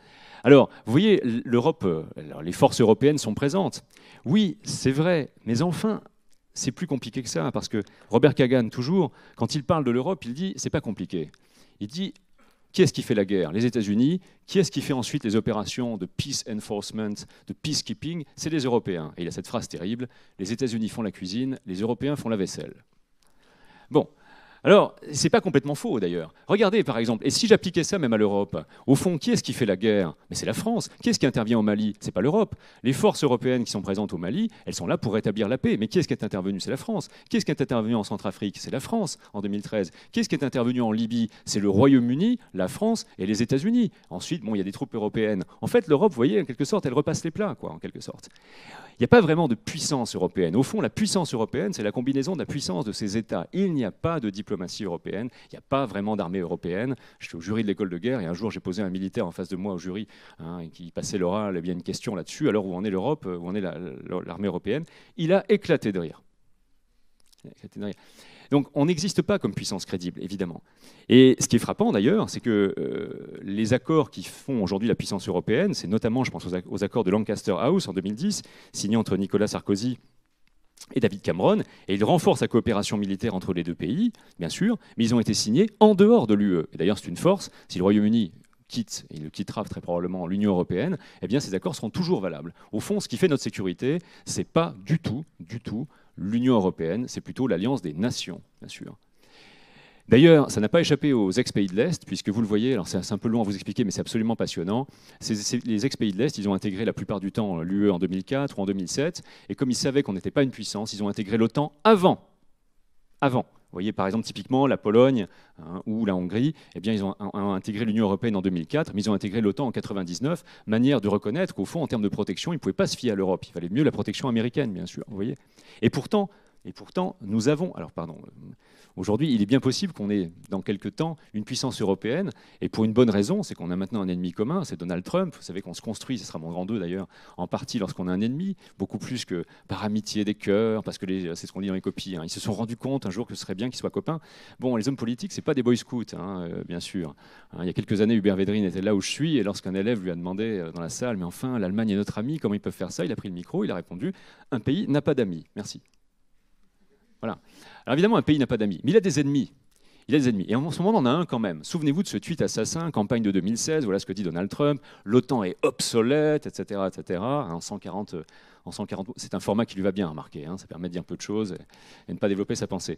Alors, vous voyez, l'Europe, euh, les forces européennes sont présentes. Oui, c'est vrai, mais enfin, c'est plus compliqué que ça, hein, parce que Robert Kagan, toujours, quand il parle de l'Europe, il dit c'est pas compliqué. Il dit qui est-ce qui fait la guerre Les États-Unis. Qui est-ce qui fait ensuite les opérations de peace enforcement, de peacekeeping C'est les Européens. Et il a cette phrase terrible les États-Unis font la cuisine, les Européens font la vaisselle. Bon, alors, ce n'est pas complètement faux d'ailleurs. Regardez par exemple, et si j'appliquais ça même à l'Europe, au fond, qui est-ce qui fait la guerre Mais c'est la France. Qui est-ce qui intervient au Mali Ce C'est pas l'Europe. Les forces européennes qui sont présentes au Mali, elles sont là pour rétablir la paix. Mais qui est-ce qui est intervenu C'est la France. Qui est-ce qui est intervenu en Centrafrique C'est la France en 2013. Qui est-ce qui est intervenu en Libye C'est le Royaume-Uni, la France et les États-Unis. Ensuite, bon, il y a des troupes européennes. En fait, l'Europe, vous voyez, en quelque sorte, elle repasse les plats, quoi, en quelque sorte. Il n'y a pas vraiment de puissance européenne. Au fond, la puissance européenne, c'est la combinaison de la puissance de ces États. Il n'y a pas de diplomatie diplomatie européenne. Il n'y a pas vraiment d'armée européenne. Je suis au jury de l'école de guerre et un jour j'ai posé un militaire en face de moi au jury hein, qui passait l'oral. Il y a une question là-dessus. Alors où en est l'Europe euh, Où en est l'armée européenne Il a éclaté de rire. Donc on n'existe pas comme puissance crédible, évidemment. Et ce qui est frappant d'ailleurs, c'est que euh, les accords qui font aujourd'hui la puissance européenne, c'est notamment, je pense, aux, accords de Lancaster House en 2010, signés entre Nicolas Sarkozy et David Cameron, et il renforce la coopération militaire entre les deux pays, bien sûr, mais ils ont été signés en dehors de l'UE. Et d'ailleurs, c'est une force. Si le Royaume-Uni quitte, et il le quittera très probablement l'Union européenne, eh bien ces accords seront toujours valables. Au fond, ce qui fait notre sécurité, n'est pas du tout, du tout l'Union européenne, c'est plutôt l'alliance des nations, bien sûr. D'ailleurs, ça n'a pas échappé aux ex-pays de l'Est, puisque vous le voyez, alors c'est un peu long à vous expliquer, mais c'est absolument passionnant. les ex-pays de l'Est, ils ont intégré la plupart du temps l'UE en 2004 ou en 2007, et comme ils savaient qu'on n'était pas une puissance, ils ont intégré l'OTAN avant. Avant. Vous voyez, par exemple, typiquement, la Pologne hein, ou la Hongrie, eh bien, ils ont, intégré l'Union européenne en 2004, mais ils ont intégré l'OTAN en 1999. manière de reconnaître qu'au fond, en termes de protection, ils ne pouvaient pas se fier à l'Europe. Il fallait mieux la protection américaine, bien sûr. Vous voyez. Et pourtant, et pourtant, nous avons, alors pardon, aujourd'hui, il est bien possible qu'on ait dans quelques temps une puissance européenne, et pour une bonne raison, c'est qu'on a maintenant un ennemi commun, c'est Donald Trump. Vous savez qu'on se construit, ce sera mon grand 2 d'ailleurs, en partie lorsqu'on a un ennemi, beaucoup plus que par amitié des cœurs, parce que c'est ce qu'on dit dans les copies. Hein. ils se sont rendus compte un jour que ce serait bien qu'ils soient copains. Bon, les hommes politiques, c'est pas des boy scouts, hein, euh, bien sûr. Hein. il y a quelques années, Hubert Védrine était là où je suis, et lorsqu'un élève lui a demandé euh, dans la salle, mais enfin, l'Allemagne est notre ami, comment ils peuvent faire ça Il a pris le micro, il a répondu, un pays n'a pas d'amis. Merci. Voilà. Alors évidemment, un pays n'a pas d'amis, mais il a des ennemis. Il a des ennemis. Et en ce moment, on en a un quand même. Souvenez-vous de ce tweet assassin, campagne de 2016, voilà ce que dit Donald Trump, l'OTAN est obsolète, etc. etc. Hein, en 140, c'est un format qui lui va bien, remarquez, hein. ça permet de dire peu de choses et, et ne pas développer sa pensée.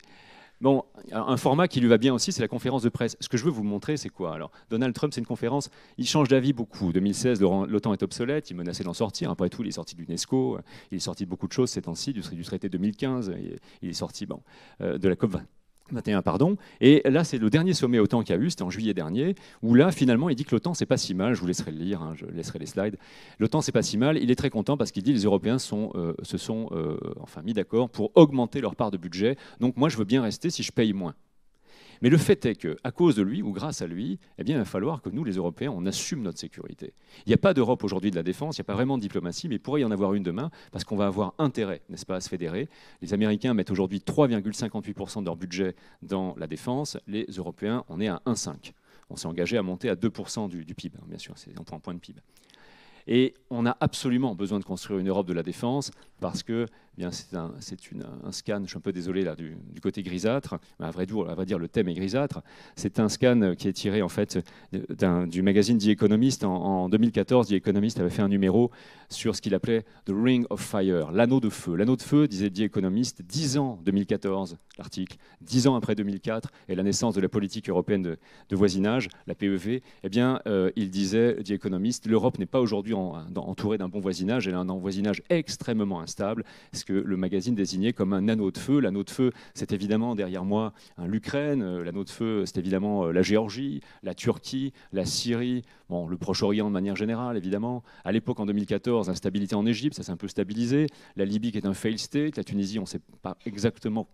Bon, un format qui lui va bien aussi, c'est la conférence de presse. Ce que je veux vous montrer, c'est quoi Alors, Donald Trump, c'est une conférence, il change d'avis beaucoup. 2016, l'OTAN est obsolète, il menaçait d'en sortir. Après tout, il est sorti de l'UNESCO, il est sorti de beaucoup de choses ces temps-ci, du traité 2015, il est sorti bon, euh, de la COP pardon. Et là, c'est le dernier sommet OTAN qu'il y a eu, c'était en juillet dernier, où là, finalement, il dit que l'OTAN, c'est pas si mal. Je vous laisserai le lire, hein, je laisserai les slides. L'OTAN, c'est pas si mal. Il est très content parce qu'il dit que les Européens euh, se sont euh, enfin mis d'accord pour augmenter leur part de budget. Donc, moi, je veux bien rester si je paye moins. Mais le fait est qu'à cause de lui ou grâce à lui, eh bien, il va falloir que nous, les Européens, on assume notre sécurité. Il n'y a pas d'Europe aujourd'hui de la défense, il n'y a pas vraiment de diplomatie, mais il pourrait y en avoir une demain parce qu'on va avoir intérêt, n'est-ce pas, à se fédérer. Les Américains mettent aujourd'hui 3,58% de leur budget dans la défense, les Européens, on est à 1,5%. On s'est engagé à monter à 2% du, du, PIB, hein, bien sûr, c'est un point de PIB. Et on a absolument besoin de construire une Europe de la défense parce que eh bien, c'est un, scan, je suis un peu désolé là, du, côté grisâtre, mais à vrai, dire, dire le thème est grisâtre, c'est un scan euh, qui est tiré en fait du magazine The Economist. En, 2014, The Economist avait fait un numéro sur ce qu'il appelait The Ring of Fire, l'anneau de feu. L'anneau de feu, disait The Economist, 10 ans 2014, l'article, 10 ans après 2004 et la naissance de la politique européenne de, voisinage, la PEV, eh bien, euh, il disait The Economist, l'Europe n'est pas aujourd'hui entourée d'un bon voisinage, elle a un voisinage extrêmement instable que le magazine désignait comme un anneau de feu. L'anneau de feu, c'est évidemment derrière moi l'Ukraine, euh, l'anneau de feu, c'est évidemment euh, la Géorgie, la Turquie, la Syrie, bon, le Proche-Orient de manière générale, évidemment. À l'époque, en 2014, instabilité en Égypte, ça s'est un peu stabilisé. La Libye qui est un fail state, la Tunisie, on ne sait pas exactement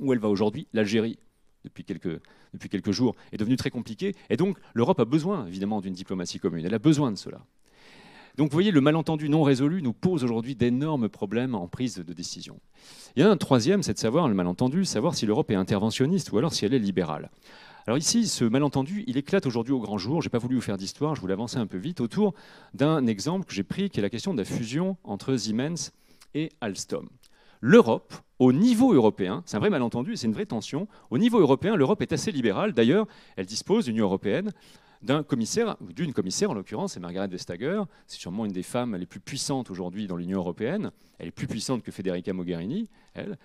où elle va aujourd'hui. L'Algérie, depuis quelques, depuis quelques jours, est devenue très compliquée. Et donc, l'Europe a besoin, évidemment, d'une diplomatie commune. Elle a besoin de cela. Donc vous voyez, le malentendu non résolu nous pose aujourd'hui d'énormes problèmes en prise de décision. Il y a un troisième, c'est de savoir, le malentendu, savoir si l'Europe est interventionniste ou alors si elle est libérale. Alors ici, ce malentendu, il éclate aujourd'hui au grand jour. Je n'ai pas voulu vous faire d'histoire, je voulais avancer un peu vite autour d'un exemple que j'ai pris, qui est la question de la fusion entre Siemens et Alstom. L'Europe, au niveau européen, c'est un vrai malentendu, c'est une vraie tension. Au niveau européen, l'Europe est assez libérale. D'ailleurs, elle dispose, l'Union européenne, d'un commissaire, d'une commissaire en l'occurrence, c'est Margaret Vestager, c'est sûrement une des femmes les plus puissantes aujourd'hui dans l'Union européenne, elle est plus puissante que Federica Mogherini, elle,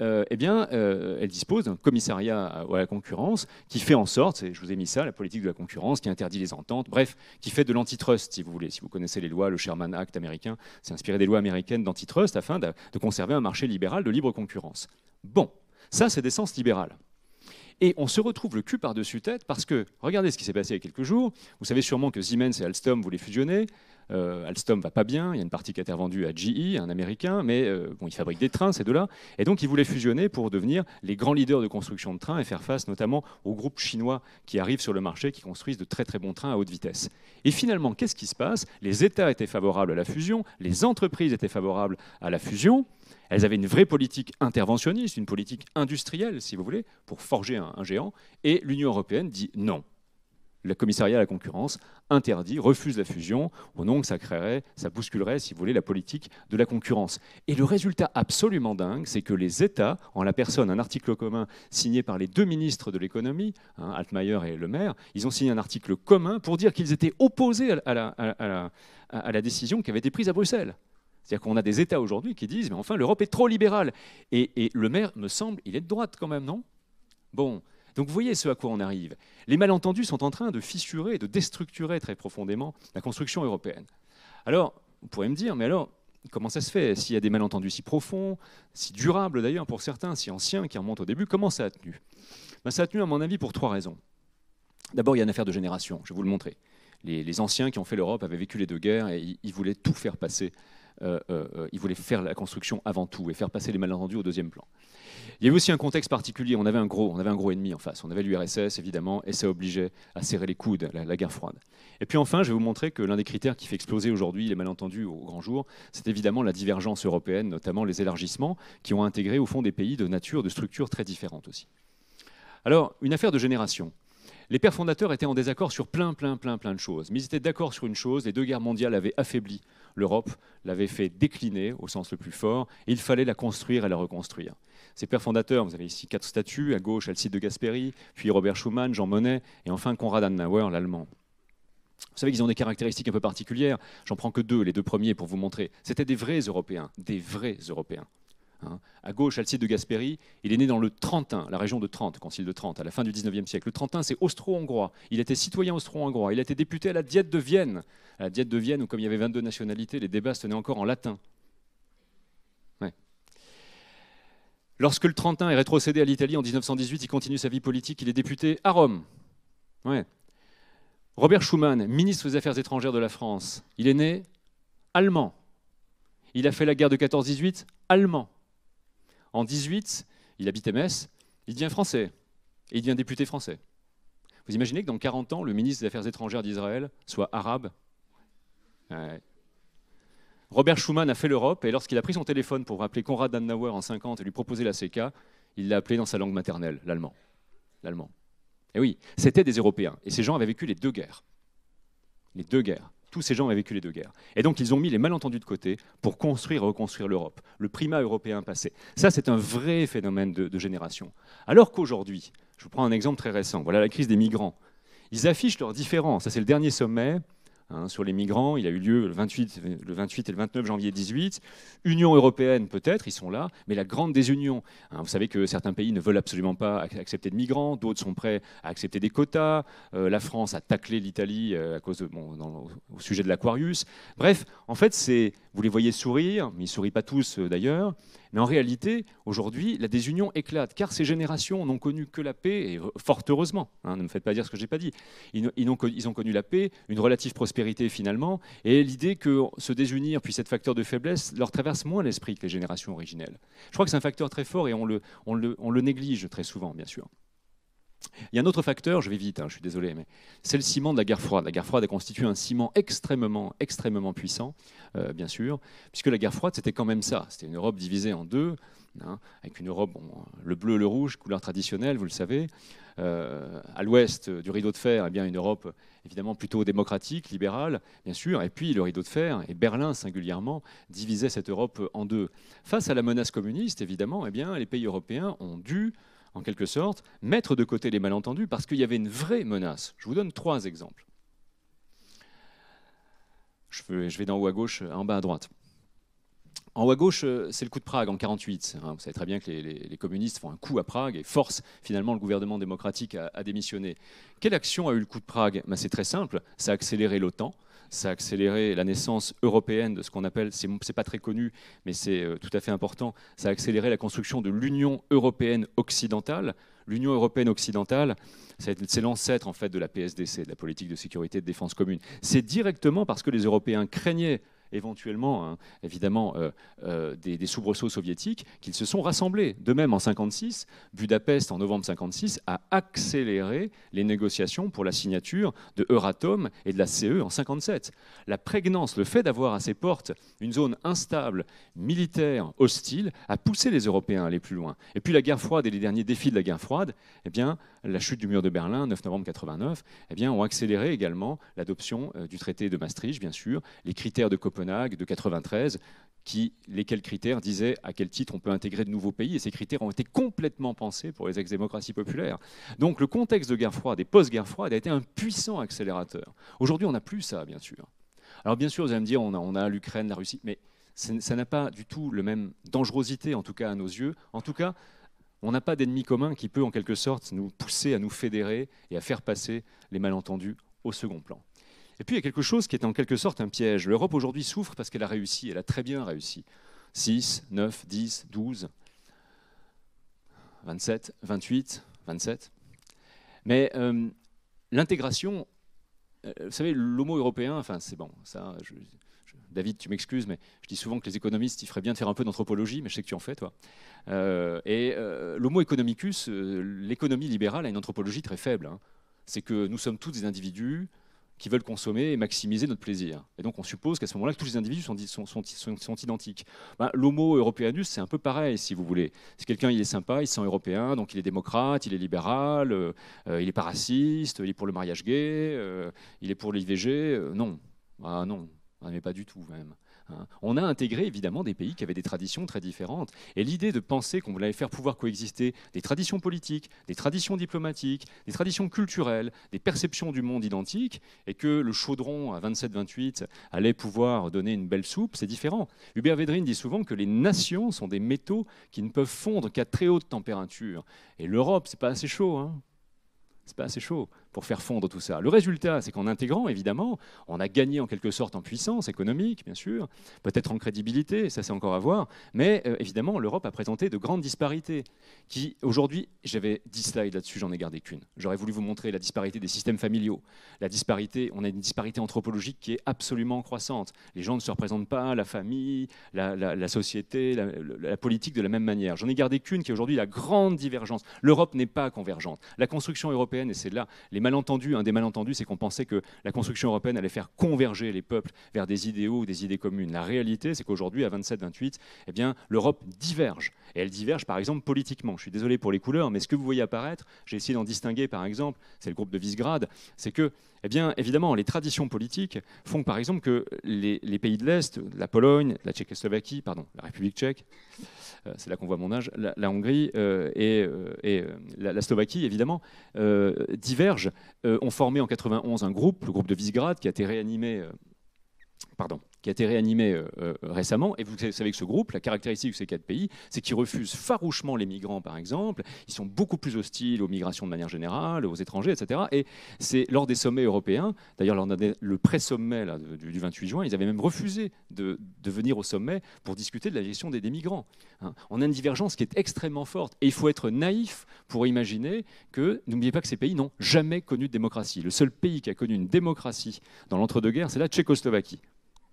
euh, eh bien, euh, elle dispose d'un commissariat à, la concurrence qui fait en sorte, je vous ai mis ça, la politique de la concurrence, qui interdit les ententes, bref, qui fait de l'antitrust, si vous voulez. Si vous connaissez les lois, le Sherman Act américain, c'est inspiré des lois américaines d'antitrust afin de, de conserver un marché libéral de libre concurrence. Bon, ça, c'est d'essence libérale. Et on se retrouve le cul par-dessus tête parce que, regardez ce qui s'est passé il y a quelques jours, vous savez sûrement que Siemens et Alstom voulaient fusionner, euh, Alstom va pas bien, il y a une partie qui a été vendue à GE, un Américain, mais euh, bon, ils fabriquent des trains, ces de là Et donc, ils voulaient fusionner pour devenir les grands leaders de construction de trains et faire face notamment aux groupes chinois qui arrivent sur le marché, qui construisent de très très bons trains à haute vitesse. Et finalement, qu'est-ce qui se passe Les États étaient favorables à la fusion, les entreprises étaient favorables à la fusion. Elles avaient une vraie politique interventionniste, une politique industrielle, si vous voulez, pour forger un, géant. Et l'Union européenne dit non. Le commissariat à la concurrence interdit, refuse la fusion, au nom que ça créerait, ça bousculerait, si vous voulez, la politique de la concurrence. Et le résultat absolument dingue, c'est que les États, en la personne, un article commun signé par les deux ministres de l'économie, hein, Altmaier et Le Maire, ils ont signé un article commun pour dire qu'ils étaient opposés à la décision qui avait été prise à Bruxelles. C'est-à-dire qu'on a des États aujourd'hui qui disent, mais enfin, l'Europe est trop libérale. Et, le maire, me semble, il est de droite quand même, non Bon. Donc vous voyez ce à quoi on arrive. Les malentendus sont en train de fissurer, de déstructurer très profondément la construction européenne. Alors, vous pourrez me dire, mais alors, comment ça se fait S'il y a des malentendus si profonds, si durables d'ailleurs pour certains, si anciens, qui remontent au début, comment ça a tenu ben, Ça a tenu, à mon avis, pour trois raisons. D'abord, il y a une affaire de génération, je vais vous le montrer. Les, anciens qui ont fait l'Europe avaient vécu les deux guerres et ils voulaient tout faire passer euh, euh, euh, il voulait faire la construction avant tout et faire passer les malentendus au deuxième plan. Il y avait aussi un contexte particulier. On avait un gros, on avait un gros ennemi en face. On avait l'URSS, évidemment, et ça obligeait à serrer les coudes, la, guerre froide. Et puis enfin, je vais vous montrer que l'un des critères qui fait exploser aujourd'hui les malentendus au grand jour, c'est évidemment la divergence européenne, notamment les élargissements qui ont intégré au fond des pays de nature, de structure très différentes aussi. Alors, une affaire de génération. Les pères fondateurs étaient en désaccord sur plein, plein, plein, plein de choses. Mais ils étaient d'accord sur une chose, les deux guerres mondiales avaient affaibli l'Europe, l'avaient fait décliner au sens le plus fort, il fallait la construire et la reconstruire. Ces pères fondateurs, vous avez ici quatre statues, à gauche Alcide de Gasperi, puis Robert Schumann, Jean Monnet, et enfin Konrad Adenauer, l'allemand. Vous savez qu'ils ont des caractéristiques un peu particulières. J'en prends que deux, les deux premiers, pour vous montrer. C'étaient des vrais Européens, des vrais Européens. Hein. À gauche, Alcide de Gasperi, il est né dans le Trentin, la région de Trente, concile de Trente, à la fin du XIXe siècle. Le Trentin, c'est austro-hongrois. Il était citoyen austro-hongrois. Il a été député à la Diète de Vienne. À la Diète de Vienne, où comme il y avait 22 nationalités, les débats se tenaient encore en latin. Lorsque le Trentin est rétrocédé à l'Italie en 1918, il continue sa vie politique. Il est député à Rome. Robert Schuman, ministre des Affaires étrangères de la France, il est né allemand. Il a fait la guerre de 14-18 allemand. En 18, il habite Metz, il devient français, et il devient député français. Vous imaginez que dans 40 ans, le ministre des Affaires étrangères d'Israël soit arabe Robert Schuman a fait l'Europe, et lorsqu'il a pris son téléphone pour rappeler Konrad Adenauer en 50 et lui proposer la CK, il l'a appelé dans sa langue maternelle, l'allemand. L'allemand. Et eh oui, c'était des Européens, et ces gens avaient vécu les deux guerres. Les deux guerres. Tous ces gens avaient vécu les deux guerres. Et donc, ils ont mis les malentendus de côté pour construire et reconstruire l'Europe, le primat européen passé. Ça, c'est un vrai phénomène de, de génération. Alors qu'aujourd'hui, je vous prends un exemple très récent, voilà la crise des migrants. Ils affichent leurs différences. Ça, c'est le dernier sommet Hein, sur les migrants. Il a eu lieu le 28, et le 29 janvier 18. Union européenne peut-être, ils sont là, mais la grande désunion. Hein, vous savez que certains pays ne veulent absolument pas accepter de migrants, d'autres sont prêts à accepter des quotas. Euh, la France a taclé l'Italie euh, à cause au sujet de l'Aquarius. Bref, en fait, c'est vous les voyez sourire, mais ils sourient pas tous euh, d'ailleurs. Mais en réalité, aujourd'hui, la désunion éclate, car ces générations n'ont connu que la paix, et fort heureusement, hein, ne me faites pas dire ce que je n'ai pas dit, ils, ont, connu la paix, une relative prospérité finalement, et l'idée que se désunir puis être facteur de faiblesse leur traverse moins l'esprit que les générations originelles. Je crois que c'est un facteur très fort et on le néglige très souvent, bien sûr. Il y a un autre facteur, je vais vite, hein, je suis désolé, mais c'est le ciment de la guerre froide. La guerre froide a constitué un ciment extrêmement, extrêmement puissant, euh, bien sûr, puisque la guerre froide, c'était quand même ça. C'était une Europe divisée en deux, hein, avec une Europe, le bleu le rouge, couleur traditionnelle, vous le savez. Euh, à l'ouest du rideau de fer, eh bien, une Europe évidemment plutôt démocratique, libérale, bien sûr, et puis le rideau de fer, et Berlin singulièrement, divisait cette Europe en deux. Face à la menace communiste, évidemment, eh bien, les pays européens ont dû en quelque sorte, mettre de côté les malentendus parce qu'il y avait une vraie menace. Je vous donne trois exemples. Je vais d'en haut à gauche, euh, en bas à droite. En haut à gauche, euh, c'est le coup de Prague en 1948. Hein. Vous savez très bien que les, communistes font un coup à Prague et forcent finalement le gouvernement démocratique à, démissionner. Quelle action a eu le coup de Prague ben, C'est très simple, ça a accéléré l'OTAN ça a accéléré la naissance européenne de ce qu'on appelle, c'est pas très connu, mais c'est euh, tout à fait important, ça a accéléré la construction de l'Union européenne occidentale. L'Union européenne occidentale, c'est l'ancêtre en fait de la PSDC, de la politique de sécurité et de défense commune. C'est directement parce que les Européens craignaient éventuellement, hein, évidemment, euh, euh, des, soubresauts soviétiques, qu'ils se sont rassemblés. De même, en 1956, Budapest, en novembre 1956, a accéléré les négociations pour la signature de Euratom et de la CE en 1957. La prégnance, le fait d'avoir à ses portes une zone instable, militaire, hostile, a poussé les Européens à aller plus loin. Et puis la guerre froide et les derniers défis de la guerre froide, eh bien, la chute du mur de Berlin, 9 novembre 1989, eh bien, ont accéléré également l'adoption euh, du traité de Maastricht, bien sûr, les critères de Copenhague, de 93, qui, lesquels critères disaient à quel titre on peut intégrer de nouveaux pays, et ces critères ont été complètement pensés pour les ex-démocraties populaires. Donc le contexte de guerre froide et post-guerre froide a été un puissant accélérateur. Aujourd'hui, on n'a plus ça, bien sûr. Alors bien sûr, vous allez me dire, on a, on a l'Ukraine, la Russie, mais ça n'a pas du tout le même dangerosité, en tout cas à nos yeux. En tout cas, on n'a pas d'ennemi commun qui peut, en quelque sorte, nous pousser à nous fédérer et à faire passer les malentendus au second plan. Et puis il y a quelque chose qui est en quelque sorte un piège. L'Europe aujourd'hui souffre parce qu'elle a réussi, elle a très bien réussi. 6, 9, 10, 12, 27, 28, 27. Mais euh, l'intégration, euh, vous savez, l'homo européen, enfin c'est bon, ça, David, tu m'excuses, mais je dis souvent que les économistes, il ferait bien de faire un peu d'anthropologie, mais je sais que tu en fais, toi. Euh, et l'homo economicus, l'économie libérale a une anthropologie très faible. Hein. C'est que nous sommes tous des individus, qui veulent consommer et maximiser notre plaisir. Et donc on suppose qu'à ce moment-là, tous les individus sont, sont, sont, sont identiques. Ben, l'homo européanus, c'est un peu pareil, si vous voulez. C'est quelqu'un, il est sympa, il se sent européen, donc il est démocrate, il est libéral, euh, euh, il est pas raciste, il est pour le mariage gay, euh, il est pour l'IVG. non, ah non, ah, mais pas du tout même. Hein. On a intégré évidemment des pays qui avaient des traditions très différentes. Et l'idée de penser qu'on voulait faire pouvoir coexister des traditions politiques, des traditions diplomatiques, des traditions culturelles, des perceptions du monde identiques, et que le chaudron à 27-28 allait pouvoir donner une belle soupe, c'est différent. Hubert Védrine dit souvent que les nations sont des métaux qui ne peuvent fondre qu'à très haute température. Et l'Europe, c'est pas assez chaud. Hein c'est pas assez chaud pour faire fondre tout ça. Le résultat, c'est qu'en intégrant, évidemment, on a gagné en quelque sorte en puissance économique, bien sûr, peut-être en crédibilité, ça c'est encore à voir, mais euh, évidemment, l'Europe a présenté de grandes disparités qui, aujourd'hui, j'avais 10 slides là-dessus, j'en ai gardé qu'une. J'aurais voulu vous montrer la disparité des systèmes familiaux, la disparité, on a une disparité anthropologique qui est absolument croissante. Les gens ne se représentent pas la famille, la, société, la, la politique de la même manière. J'en ai gardé qu'une qui est aujourd'hui la grande divergence. L'Europe n'est pas convergente. La construction européenne, et c'est là les Malentendu, un des malentendus, c'est qu'on pensait que la construction européenne allait faire converger les peuples vers des idéaux ou des idées communes. La réalité, c'est qu'aujourd'hui, à 27-28, eh l'Europe diverge. Et elle diverge, par exemple, politiquement. Je suis désolé pour les couleurs, mais ce que vous voyez apparaître, j'ai essayé d'en distinguer, par exemple, c'est le groupe de Visegrad, c'est que, eh bien, évidemment, les traditions politiques font, par exemple, que les, pays de l'Est, la Pologne, la Tchécoslovaquie, pardon, la République tchèque, euh, c'est là qu'on voit mon âge, la, Hongrie euh, et, euh, la, la, Slovaquie, évidemment, divergent euh, ont formé en 91 un groupe, le groupe de Visegrad, qui a été réanimé euh, pardon, qui a été réanimé euh, euh, récemment. Et vous savez que ce groupe, la caractéristique de ces quatre pays, c'est qu'ils refusent farouchement les migrants, par exemple. Ils sont beaucoup plus hostiles aux migrations de manière générale, aux étrangers, etc. Et c'est lors des sommets européens, d'ailleurs lors du le pré-sommet du, 28 juin, ils avaient même refusé de, venir au sommet pour discuter de la gestion des, des migrants. On hein, a une divergence qui est extrêmement forte. Et il faut être naïf pour imaginer que, n'oubliez pas que ces pays n'ont jamais connu de démocratie. Le seul pays qui a connu une démocratie dans l'entre-deux-guerres, c'est la Tchécoslovaquie.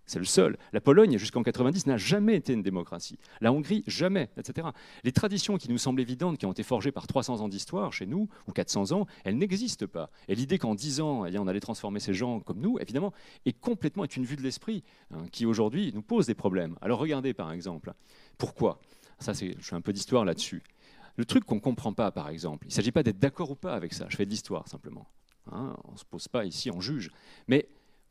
C'est le seul. La Pologne, jusqu'en 90, n'a jamais été une démocratie. La Hongrie, jamais, etc. Les traditions qui nous semblent évidentes, qui ont été forgées par 300 ans d'histoire chez nous, ou 400 ans, elles n'existent pas. Et l'idée qu'en 10 ans, eh on allait transformer ces gens comme nous, évidemment, est complètement est une vue de l'esprit hein, qui, aujourd'hui, nous pose des problèmes. Alors regardez, par exemple, pourquoi Ça, je fais un peu d'histoire là-dessus. Le truc qu'on ne comprend pas, par exemple, il ne s'agit pas d'être d'accord ou pas avec ça, je fais de l'histoire simplement. Hein, on ne se pose pas ici, on juge. Mais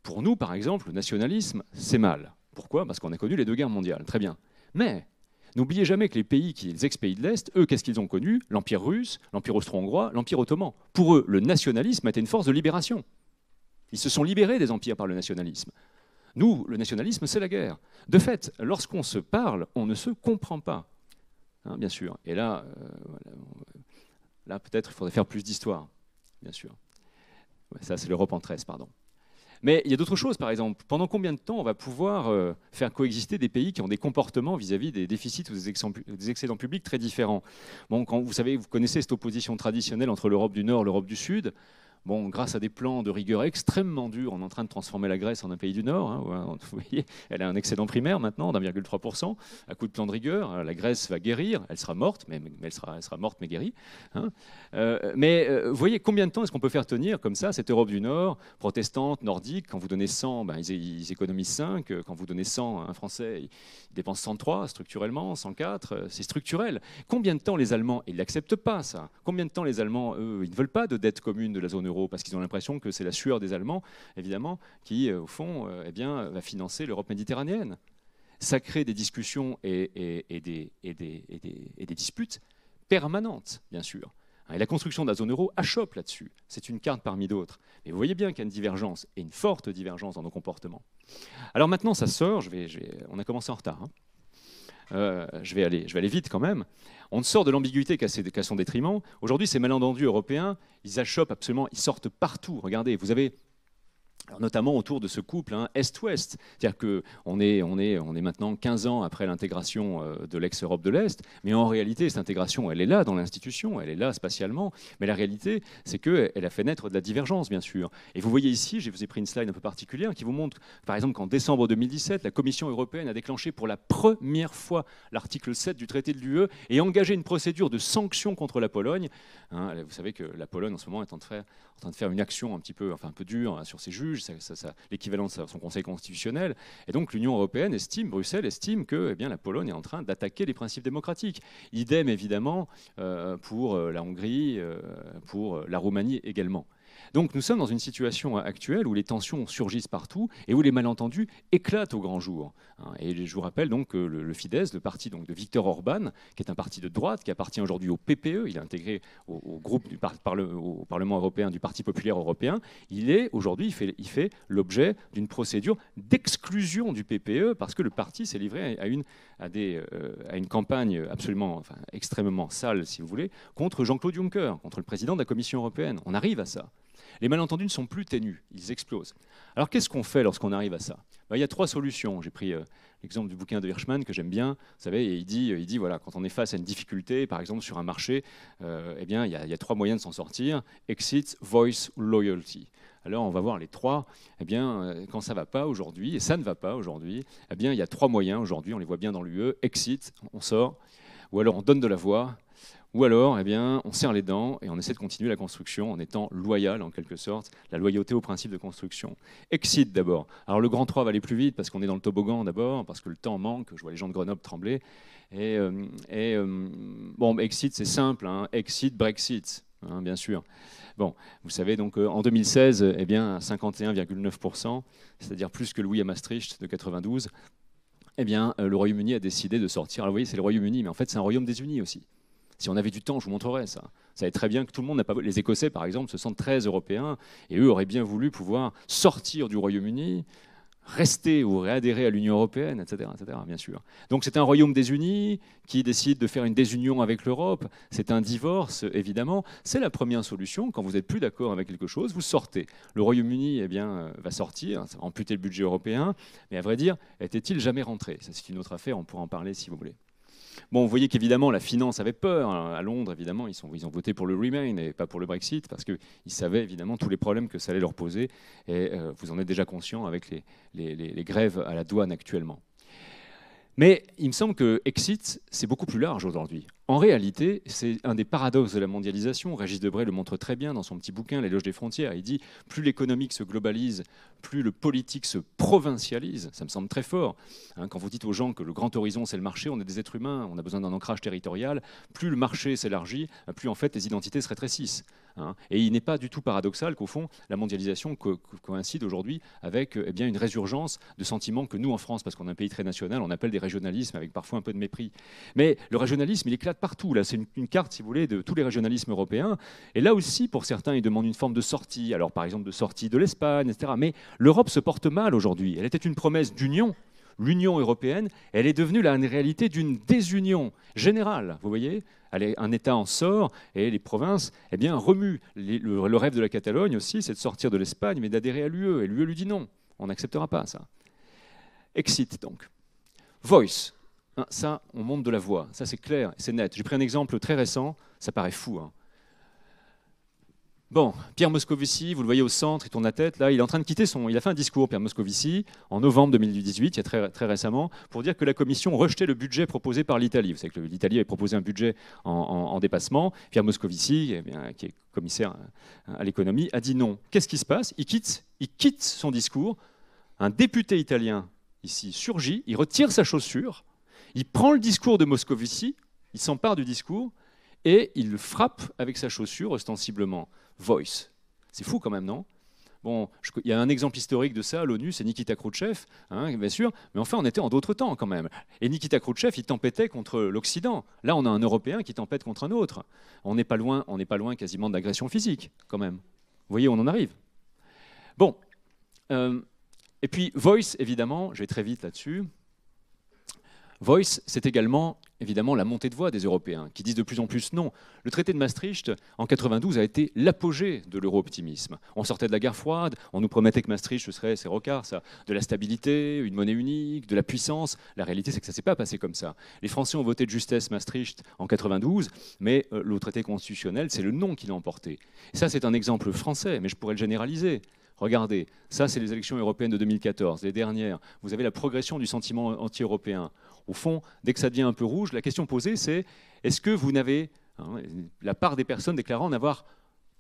pour nous, par exemple, le nationalisme, c'est mal. Pourquoi Parce qu'on a connu les deux guerres mondiales. Très bien. Mais n'oubliez jamais que les pays qui, les ex de l'Est, eux, qu'est-ce qu'ils ont connu L'Empire russe, l'Empire austro-hongrois, l'Empire ottoman. Pour eux, le nationalisme a été une force de libération. Ils se sont libérés des empires par le nationalisme. Nous, le nationalisme, c'est la guerre. De fait, lorsqu'on se parle, on ne se comprend pas. Hein, bien sûr. Et là, euh, là peut-être, il faudrait faire plus d'histoire. Bien sûr. Ça, c'est l'Europe en 13, pardon. Mais il y a d'autres choses, par exemple. Pendant combien de temps on va pouvoir euh, faire coexister des pays qui ont des comportements vis-à-vis des déficits ou des, excédents publics très différents Vous savez, vous connaissez cette opposition traditionnelle entre l'Europe du Nord et l'Europe du Sud bon, grâce à des plans de rigueur extrêmement durs, on est en train de transformer la Grèce en un pays du Nord. Hein, vous voyez, elle a un excédent primaire maintenant d'1,3%. À coup de plan de rigueur, la Grèce va guérir. Elle sera morte, mais, elle, sera, morte mais guérie. Hein. Euh, mais euh, vous voyez, combien de temps est-ce qu'on peut faire tenir comme ça cette Europe du Nord, protestante, nordique Quand vous donnez 100, ben, ils, économisent 5. Quand vous donnez 100 un Français, il dépense 103 structurellement, 104. Euh, c'est structurel. Combien de temps les Allemands, ils n'acceptent pas ça Combien de temps les Allemands, eux, ils ne veulent pas de dette commune de la zone euro parce qu'ils ont l'impression que c'est la sueur des Allemands, évidemment, qui, euh, au fond, euh, eh bien, euh, va financer l'Europe méditerranéenne. Ça crée des discussions et, des, disputes permanentes, bien sûr. Hein. Et la construction de la zone euro achoppe là-dessus. C'est une carte parmi d'autres. Mais vous voyez bien qu'il y a une divergence, et une forte divergence dans nos comportements. Alors maintenant, ça sort. on a commencé en retard. Hein. Euh, je, vais aller, je vite quand même, on sort de l'ambiguïté qu'à son détriment. Aujourd'hui, ces malentendus européens, ils achoppent absolument, ils sortent partout. Regardez, vous avez notamment autour de ce couple hein, Est-Ouest. C'est-à-dire qu'on est, on est, maintenant 15 ans après l'intégration euh, de l'ex-Europe de l'Est, mais en réalité, cette intégration, elle est là dans l'institution, elle est là spatialement, mais la réalité, c'est qu'elle a fait naître de la divergence, bien sûr. Et vous voyez ici, je vous ai pris une slide un peu particulière qui vous montre, par exemple, qu'en décembre 2017, la Commission européenne a déclenché pour la première fois l'article 7 du traité de l'UE et engagé une procédure de sanction contre la Pologne. Hein, vous savez que la Pologne, en ce moment, est en train, de en train de faire une action un petit peu, un peu dure hein, sur ses juges, l'équivalent de son Conseil constitutionnel. Et donc l'Union européenne estime, Bruxelles estime que eh bien, la Pologne est en train d'attaquer les principes démocratiques. Idem évidemment euh, pour euh, la Hongrie, euh, pour la Roumanie également. Donc nous sommes dans une situation actuelle où les tensions surgissent partout et où les malentendus éclatent au grand jour. Hein, et je vous rappelle donc que le, Fidesz, le parti de Viktor Orban, qui est un parti de droite, qui appartient aujourd'hui au PPE, il est intégré au, groupe du au Parlement européen du Parti populaire européen, il est aujourd'hui, il fait, l'objet d'une procédure d'exclusion du PPE parce que le parti s'est livré à une, euh, à une campagne absolument, enfin, extrêmement sale, si vous voulez, contre Jean-Claude Juncker, contre le président de la Commission européenne. On arrive à ça les malentendus ne sont plus ténus, ils explosent. Alors qu'est-ce qu'on fait lorsqu'on arrive à ça ben, Il y a trois solutions. J'ai pris euh, l'exemple du bouquin de Hirschman que j'aime bien. Vous savez, et il dit, euh, il dit voilà, quand on est face à une difficulté, par exemple sur un marché, euh, eh bien, il y, a, trois moyens de s'en sortir exit, voice, loyalty. Alors on va voir les trois. Eh bien, quand ça va pas aujourd'hui, et ça ne va pas aujourd'hui, eh bien, il y a trois moyens aujourd'hui. On les voit bien dans l'UE. Exit, on sort, ou alors on donne de la voix, ou alors, eh bien, on serre les dents et on essaie de continuer la construction en étant loyal, en quelque sorte, la loyauté au principe de construction. Exit d'abord. Alors le grand 3 va aller plus vite parce qu'on est dans le toboggan d'abord, parce que le temps manque, je vois les gens de Grenoble trembler. Et, euh, euh, bon, Exit, c'est simple, hein. Exit, Brexit, hein, bien sûr. Bon, vous savez, donc euh, en 2016, eh bien, 51,9%, c'est-à-dire plus que Louis à Maastricht de 92, eh bien, le Royaume-Uni a décidé de sortir. Alors vous voyez, c'est le Royaume-Uni, mais en fait, c'est un royaume des Unis aussi. Si on avait du temps, je vous montrerais ça. Vous savez très bien que tout le monde n'a pas. Les Écossais, par exemple, se sentent très européens et eux auraient bien voulu pouvoir sortir du Royaume-Uni, rester ou réadhérer à l'Union européenne, etc., Bien sûr. Donc c'est un royaume désuni qui décide de faire une désunion avec l'Europe. C'est un divorce, évidemment. C'est la première solution. Quand vous n'êtes plus d'accord avec quelque chose, vous sortez. Le Royaume-Uni, eh bien, euh, va sortir, ça va amputer le budget européen. Mais à vrai dire, était-il jamais rentré Ça, c'est une autre affaire. On pourra en parler si vous voulez. Bon, vous voyez qu'évidemment, la finance avait peur. Hein. À Londres, évidemment, ils, ils ont voté pour le Remain et pas pour le Brexit, parce qu'ils savaient évidemment tous les problèmes que ça allait leur poser. Et euh, vous en êtes déjà conscient avec les grèves à la douane actuellement. Mais il me semble que exit, c'est beaucoup plus large aujourd'hui. En réalité, c'est un des paradoxes de la mondialisation. Régis Debray le montre très bien dans son petit bouquin L'éloge des frontières. Il dit plus l'économique se globalise, plus le politique se provincialise. Ça me semble très fort. Hein, quand vous dites aux gens que le grand horizon, c'est le marché, on est des êtres humains, on a besoin d'un ancrage territorial. Plus le marché s'élargit, plus en fait les identités se rétrécissent. Hein. Et il n'est pas du tout paradoxal qu'au fond, la mondialisation coïncide aujourd'hui avec euh, eh bien, une résurgence de sentiments que nous, en France, parce qu'on est un pays très national, on appelle des régionalismes avec parfois un peu de mépris. Mais le régionalisme, il éclate partout. Là, c'est une, carte, si vous voulez, de tous les régionalismes européens. Et là aussi, pour certains, il demandent une forme de sortie. Alors, par exemple, de sortie de l'Espagne, etc. Mais l'Europe se porte mal aujourd'hui. Elle était une promesse d'union l'Union européenne, elle est devenue la réalité d'une désunion générale, vous voyez un État en sort et les provinces eh bien, remuent. Le rêve de la Catalogne aussi, c'est de sortir de l'Espagne, mais d'adhérer à l'UE. Et l'UE lui dit non, on n'acceptera pas ça. Exit donc. Voice. Hein, ça, on monte de la voix. Ça, c'est clair, c'est net. J'ai pris un exemple très récent. Ça paraît fou. Hein. Bon, Pierre Moscovici, vous le voyez au centre, il tourne la tête, là, il est en train de quitter son... Il a fait un discours, Pierre Moscovici, en novembre 2018, très, très récemment, pour dire que la Commission rejetait le budget proposé par l'Italie. Vous savez que l'Italie avait proposé un budget en, dépassement. Pierre Moscovici, eh qui est commissaire à l'économie, a dit non. Qu'est-ce qui se passe il quitte, il quitte son discours. Un député italien, ici, surgit, il retire sa chaussure, il prend le discours de Moscovici, il s'empare du discours, et il frappe avec sa chaussure, ostensiblement. Voice. C'est fou quand même, non Bon, il y a un exemple historique de ça à l'ONU, c'est Nikita Khrouchtchev, hein, bien sûr, mais enfin on était en d'autres temps quand même. Et Nikita Khrouchtchev, il tempêtait contre l'Occident. Là, on a un Européen qui tempête contre un autre. On n'est pas loin, on n'est pas loin quasiment d'agression physique, quand même. Vous voyez, on en arrive. Bon, euh, et puis Voice, évidemment, je vais très vite là-dessus. Voice, c'est également évidemment la montée de voix des Européens, qui disent de plus en plus non. Le traité de Maastricht, en 92, a été l'apogée de l'euro-optimisme. On sortait de la guerre froide, on nous promettait que Maastricht, serait, c'est rocard ça, de la stabilité, une monnaie unique, de la puissance. La réalité, c'est que ça ne s'est pas passé comme ça. Les Français ont voté de justesse Maastricht en 92, mais euh, le traité constitutionnel, c'est le non qui l'a emporté. ça, c'est un exemple français, mais je pourrais le généraliser. Regardez, ça c'est les élections européennes de 2014, les dernières. Vous avez la progression du sentiment anti-européen au fond, dès que ça devient un peu rouge, la question posée, c'est est-ce que vous n'avez, hein, la part des personnes déclarant n'avoir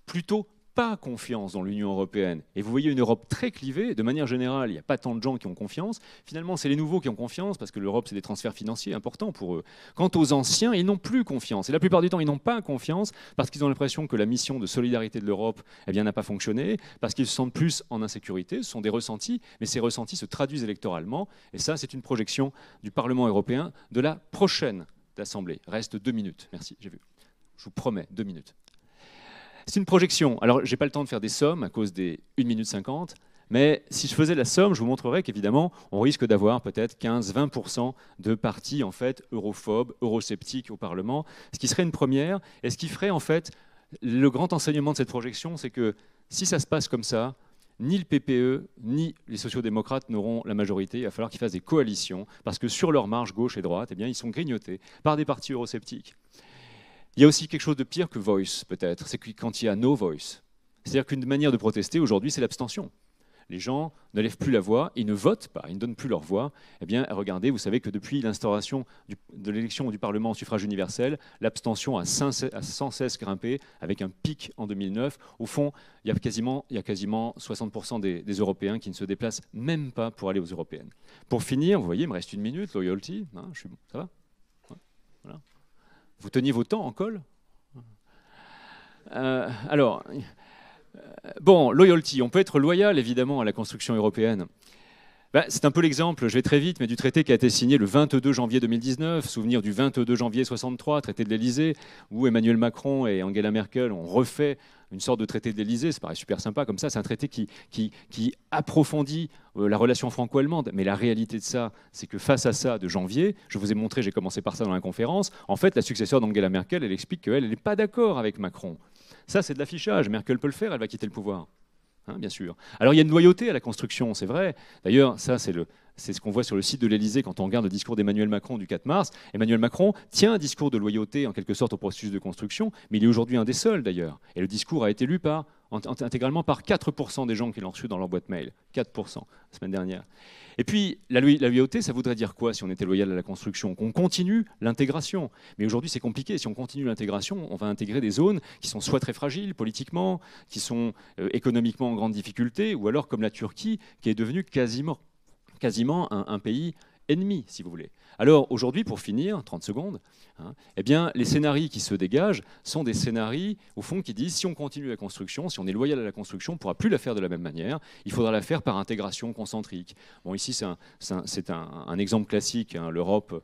plutôt pas confiance dans l'Union européenne. Et vous voyez une Europe très clivée. De manière générale, il n'y a pas tant de gens qui ont confiance. Finalement, c'est les nouveaux qui ont confiance parce que l'Europe, c'est des transferts financiers importants pour eux. Quant aux anciens, ils n'ont plus confiance. Et la plupart du temps, ils n'ont pas confiance parce qu'ils ont l'impression que la mission de solidarité de l'Europe eh bien, n'a pas fonctionné, parce qu'ils se sentent plus en insécurité. Ce sont des ressentis, mais ces ressentis se traduisent électoralement. Et ça, c'est une projection du Parlement européen de la prochaine Assemblée. Reste deux minutes. Merci, j'ai vu. Je vous promets, deux minutes. C'est une projection. Alors, je n'ai pas le temps de faire des sommes à cause des 1 minute 50, mais si je faisais la somme, je vous montrerais qu'évidemment, on risque d'avoir peut-être 15-20% de partis en fait europhobes, eurosceptiques au Parlement, ce qui serait une première. Et ce qui ferait en fait le grand enseignement de cette projection, c'est que si ça se passe comme ça, ni le PPE, ni les sociodémocrates n'auront la majorité. Il va falloir qu'ils fassent des coalitions, parce que sur leur marge gauche et droite, eh bien, ils sont grignotés par des partis eurosceptiques. Il y a aussi quelque chose de pire que voice, peut-être, c'est quand il y a no voice. C'est-à-dire qu'une manière de protester aujourd'hui, c'est l'abstention. Les gens ne lèvent plus la voix, ils ne votent pas, ils ne donnent plus leur voix. Eh bien, regardez, vous savez que depuis l'instauration de l'élection du Parlement au suffrage universel, l'abstention a, sans cesse grimpé, avec un pic en 2009. Au fond, il y a quasiment, 60% des, Européens qui ne se déplacent même pas pour aller aux Européennes. Pour finir, vous voyez, il me reste une minute, loyalty, hein, ça va voilà. Vous teniez vos temps en col euh, Alors, euh, bon, loyalty. On peut être loyal, évidemment, à la construction européenne. Bah, c'est un peu l'exemple, je vais très vite, mais du traité qui a été signé le 22 janvier 2019, souvenir du 22 janvier 1963, traité de l'Elysée, où Emmanuel Macron et Angela Merkel ont refait une sorte de traité de l'Elysée, ça paraît super sympa comme ça, c'est un traité qui, qui approfondit euh, la relation franco-allemande. Mais la réalité de ça, c'est que face à ça, de janvier, je vous ai montré, j'ai commencé par ça dans la conférence, en fait, la successeur d'Angela Merkel, elle explique qu'elle n'est pas d'accord avec Macron. Ça, c'est de l'affichage, Merkel peut le faire, elle va quitter le pouvoir. Hein, bien sûr. Alors il y a une loyauté à la construction, c'est vrai. D'ailleurs, ça c'est c'est ce qu'on voit sur le site de l'Elysée quand on regarde le discours d'Emmanuel Macron du 4 mars. Emmanuel Macron tient un discours de loyauté en quelque sorte au processus de construction, mais il est aujourd'hui un des seuls d'ailleurs. Et le discours a été lu par intégralement par 4% des gens qui l'ont reçu dans leur boîte mail. 4% la semaine dernière. Et puis, la, loyauté, ça voudrait dire quoi si on était loyal à la construction Qu'on continue l'intégration. Mais aujourd'hui, c'est compliqué. Si on continue l'intégration, on va intégrer des zones qui sont soit très fragiles politiquement, qui sont euh, économiquement en grande difficulté, ou alors comme la Turquie, qui est devenue quasiment, quasiment un, un pays ennemis, si vous voulez. Alors aujourd'hui, pour finir, 30 secondes, hein, eh bien, les scénarii qui se dégagent sont des scénarii, au fond, qui disent si on continue la construction, si on est loyal à la construction, on ne pourra plus la faire de la même manière, il faudra la faire par intégration concentrique. Bon, ici, c'est un, exemple classique, hein, l'Europe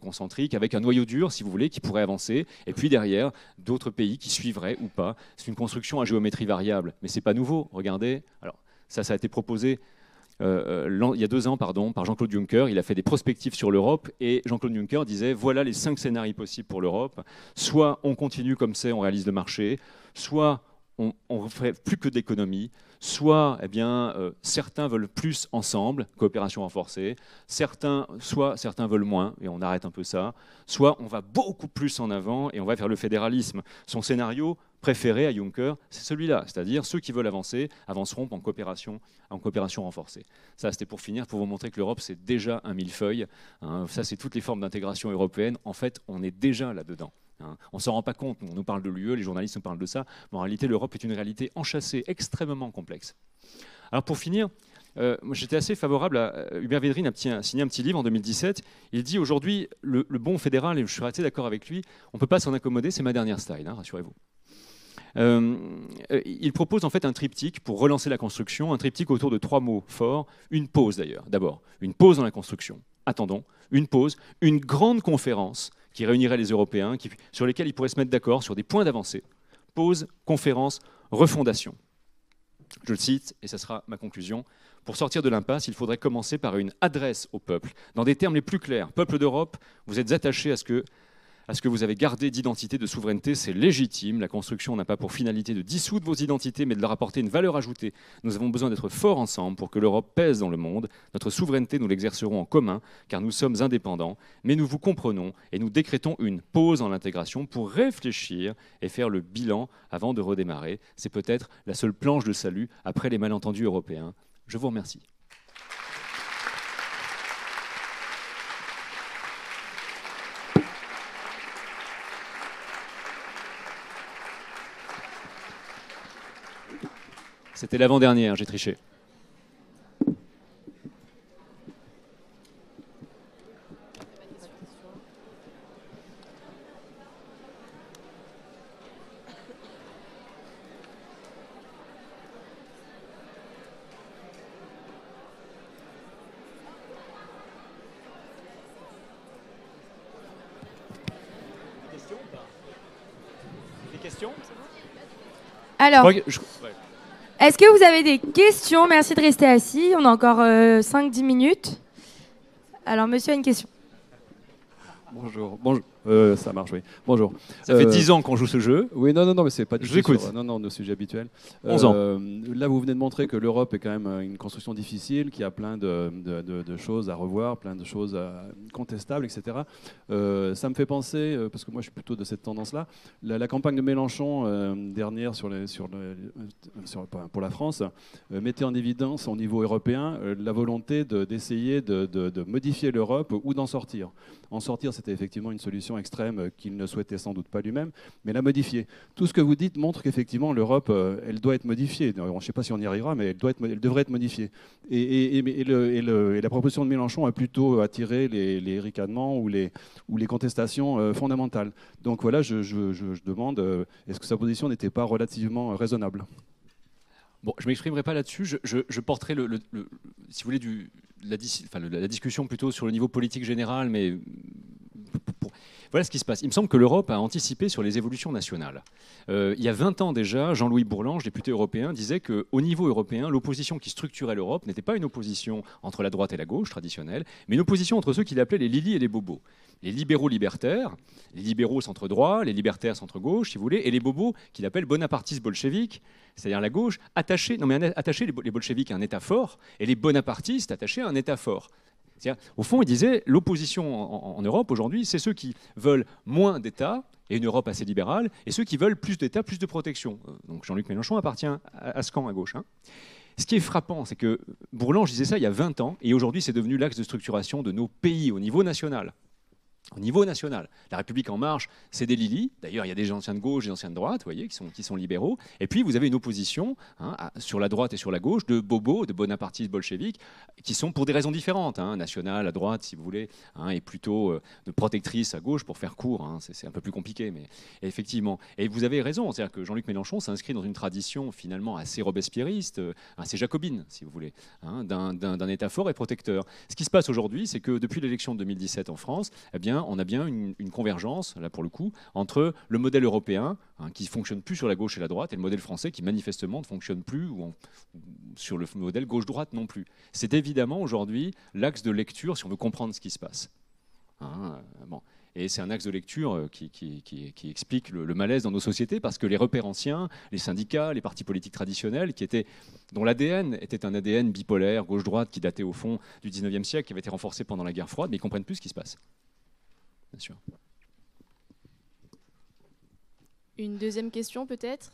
concentrique, avec un noyau dur, si vous voulez, qui pourrait avancer, et puis derrière, d'autres pays qui suivraient ou pas. C'est une construction à géométrie variable, mais ce n'est pas nouveau, regardez. Alors, ça, ça a été proposé euh, euh, il y a deux ans pardon, par Jean-Claude Juncker. Il a fait des prospectives sur l'Europe et Jean-Claude Juncker disait voilà les cinq scénarios possibles pour l'Europe. Soit on continue comme c'est, on réalise le marché, soit on ne fait plus que d'économie, soit eh bien, euh, certains veulent plus ensemble, coopération renforcée, certains, soit certains veulent moins, et on arrête un peu ça, soit on va beaucoup plus en avant et on va vers le fédéralisme. Son scénario préféré à Juncker, c'est celui-là, c'est-à-dire ceux qui veulent avancer avanceront en coopération, en coopération renforcée. Ça, c'était pour finir, pour vous montrer que l'Europe, c'est déjà un millefeuille. Hein. ça, c'est toutes les formes d'intégration européenne. En fait, on est déjà là-dedans. Hein. On ne s'en rend pas compte, on nous parle de l'UE, les journalistes nous parlent de ça, mais en réalité, l'Europe est une réalité enchâssée, extrêmement complexe. Alors pour finir, euh, j'étais assez favorable à euh, Hubert Védrine a, signé un petit livre en 2017. Il dit aujourd'hui le, bon fédéral, et je suis assez d'accord avec lui, on ne peut pas s'en accommoder, c'est ma dernière style, hein, rassurez-vous. Euh, euh, il propose en fait un triptyque pour relancer la construction, un triptyque autour de trois mots forts, une pause d'ailleurs, d'abord, une pause dans la construction, attendons, une pause, une grande conférence qui réunirait les Européens, sur lesquels ils pourraient se mettre d'accord sur des points d'avancée. Pause, conférence, refondation. Je le cite, et ça sera ma conclusion. Pour sortir de l'impasse, il faudrait commencer par une adresse au peuple, dans des termes les plus clairs. Peuple d'Europe, vous êtes attaché à ce que à ce que vous avez gardé d'identité, de souveraineté. C'est légitime. La construction n'a pas pour finalité de dissoudre vos identités, mais de leur apporter une valeur ajoutée. Nous avons besoin d'être forts ensemble pour que l'Europe pèse dans le monde. Notre souveraineté, nous l'exercerons en commun, car nous sommes indépendants. Mais nous vous comprenons et nous décrétons une pause en l'intégration pour réfléchir et faire le bilan avant de redémarrer. C'est peut-être la seule planche de salut après les malentendus européens. Je vous remercie. C'était l'avant-dernière, hein, j'ai triché. Alors, est-ce que vous avez des questions Merci de rester assis. On a encore 5-10 euh, minutes. Alors, monsieur a une question. Euh, ça marche, oui. Bonjour. Ça fait 10 euh, ans qu'on joue ce jeu. Oui, non, non, non, mais c'est pas du tout. non, non, nos sujets habituels. Euh, là, vous venez de montrer que l'Europe est quand même une construction difficile, qui a plein de, choses à revoir, plein de choses contestables, etc. ça me fait penser, parce que moi, je suis plutôt de cette tendance-là, la, campagne de Mélenchon dernière sur, les, sur, sur, pour la France mettait en évidence au niveau européen la volonté d'essayer de modifier l'Europe ou d'en sortir. En sortir, c'était effectivement une solution extrême euh, qu'il ne souhaitait sans doute pas lui-même, mais la modifier. Tout ce que vous dites montre qu'effectivement l'Europe, euh, elle doit être modifiée. je ne sais pas si on y arrivera, mais elle, doit être, elle devrait être modifiée. Et, la proposition de Mélenchon a plutôt attiré les, les ricanements ou les, ou les contestations euh, fondamentales. Donc voilà, je, demande, est-ce que sa position n'était pas relativement raisonnable Bon, je ne m'exprimerai pas là-dessus. Je, porterai, le, si vous voulez, du, la, la, discussion plutôt sur le niveau politique général, mais voilà ce qui se passe. Il me semble que l'Europe a anticipé sur les évolutions nationales. Euh, il y a 20 ans déjà, Jean-Louis Bourlange, député européen, disait qu'au niveau européen, l'opposition qui structurait l'Europe n'était pas une opposition entre la droite et la gauche traditionnelle, mais une opposition entre ceux qu'il appelait les Lili et les Bobos. Les libéraux libertaires, les libéraux centre droit, les libertaires centre gauche, si vous voulez, et les Bobos qu'il appelle bonapartistes bolcheviques, c'est-à-dire la gauche, attachée non mais attachée, les bolcheviques à un État fort, et les bonapartistes attachés à un État fort. Au fond, il disait l'opposition en, Europe aujourd'hui, c'est ceux qui veulent moins d'État et une Europe assez libérale, et ceux qui veulent plus d'État, plus de protection. Euh, donc Jean-Luc Mélenchon appartient à, ce camp à gauche. Hein. Ce qui est frappant, c'est que Bourlange disait ça il y a 20 ans, et aujourd'hui c'est devenu l'axe de structuration de nos pays au niveau national au niveau national. La République en marche, c'est des lilies, D'ailleurs, il y a des anciens de gauche, des anciens de droite, vous voyez, qui sont, qui sont libéraux. Et puis, vous avez une opposition hein, sur la droite et sur la gauche de bobos, de bonapartistes bolcheviques, qui sont pour des raisons différentes, hein. nationales à droite, si vous voulez, hein, et plutôt euh, de protectrices à gauche, pour faire court. c'est un peu plus compliqué, mais effectivement. Et vous avez raison, c'est-à-dire que Jean-Luc Mélenchon s'inscrit dans une tradition finalement assez robespierriste, euh, assez jacobine, si vous voulez, d'un État fort et protecteur. Ce qui se passe aujourd'hui, c'est que depuis l'élection de 2017 en France, eh bien, on a bien une, convergence, là pour le coup, entre le modèle européen, hein, qui fonctionne plus sur la gauche et la droite, et le modèle français, qui manifestement ne fonctionne plus ou sur le modèle gauche-droite non plus. C'est évidemment aujourd'hui l'axe de lecture si on veut comprendre ce qui se passe. Hein, euh, bon. Et c'est un axe de lecture euh, qui, explique le, malaise dans nos sociétés parce que les repères anciens, les syndicats, les partis politiques traditionnels, qui étaient, dont l'ADN était un ADN bipolaire, gauche-droite, qui datait au fond du 19e siècle, qui avait été renforcé pendant la guerre froide, mais ils comprennent plus ce qui se passe. Une deuxième question peut-être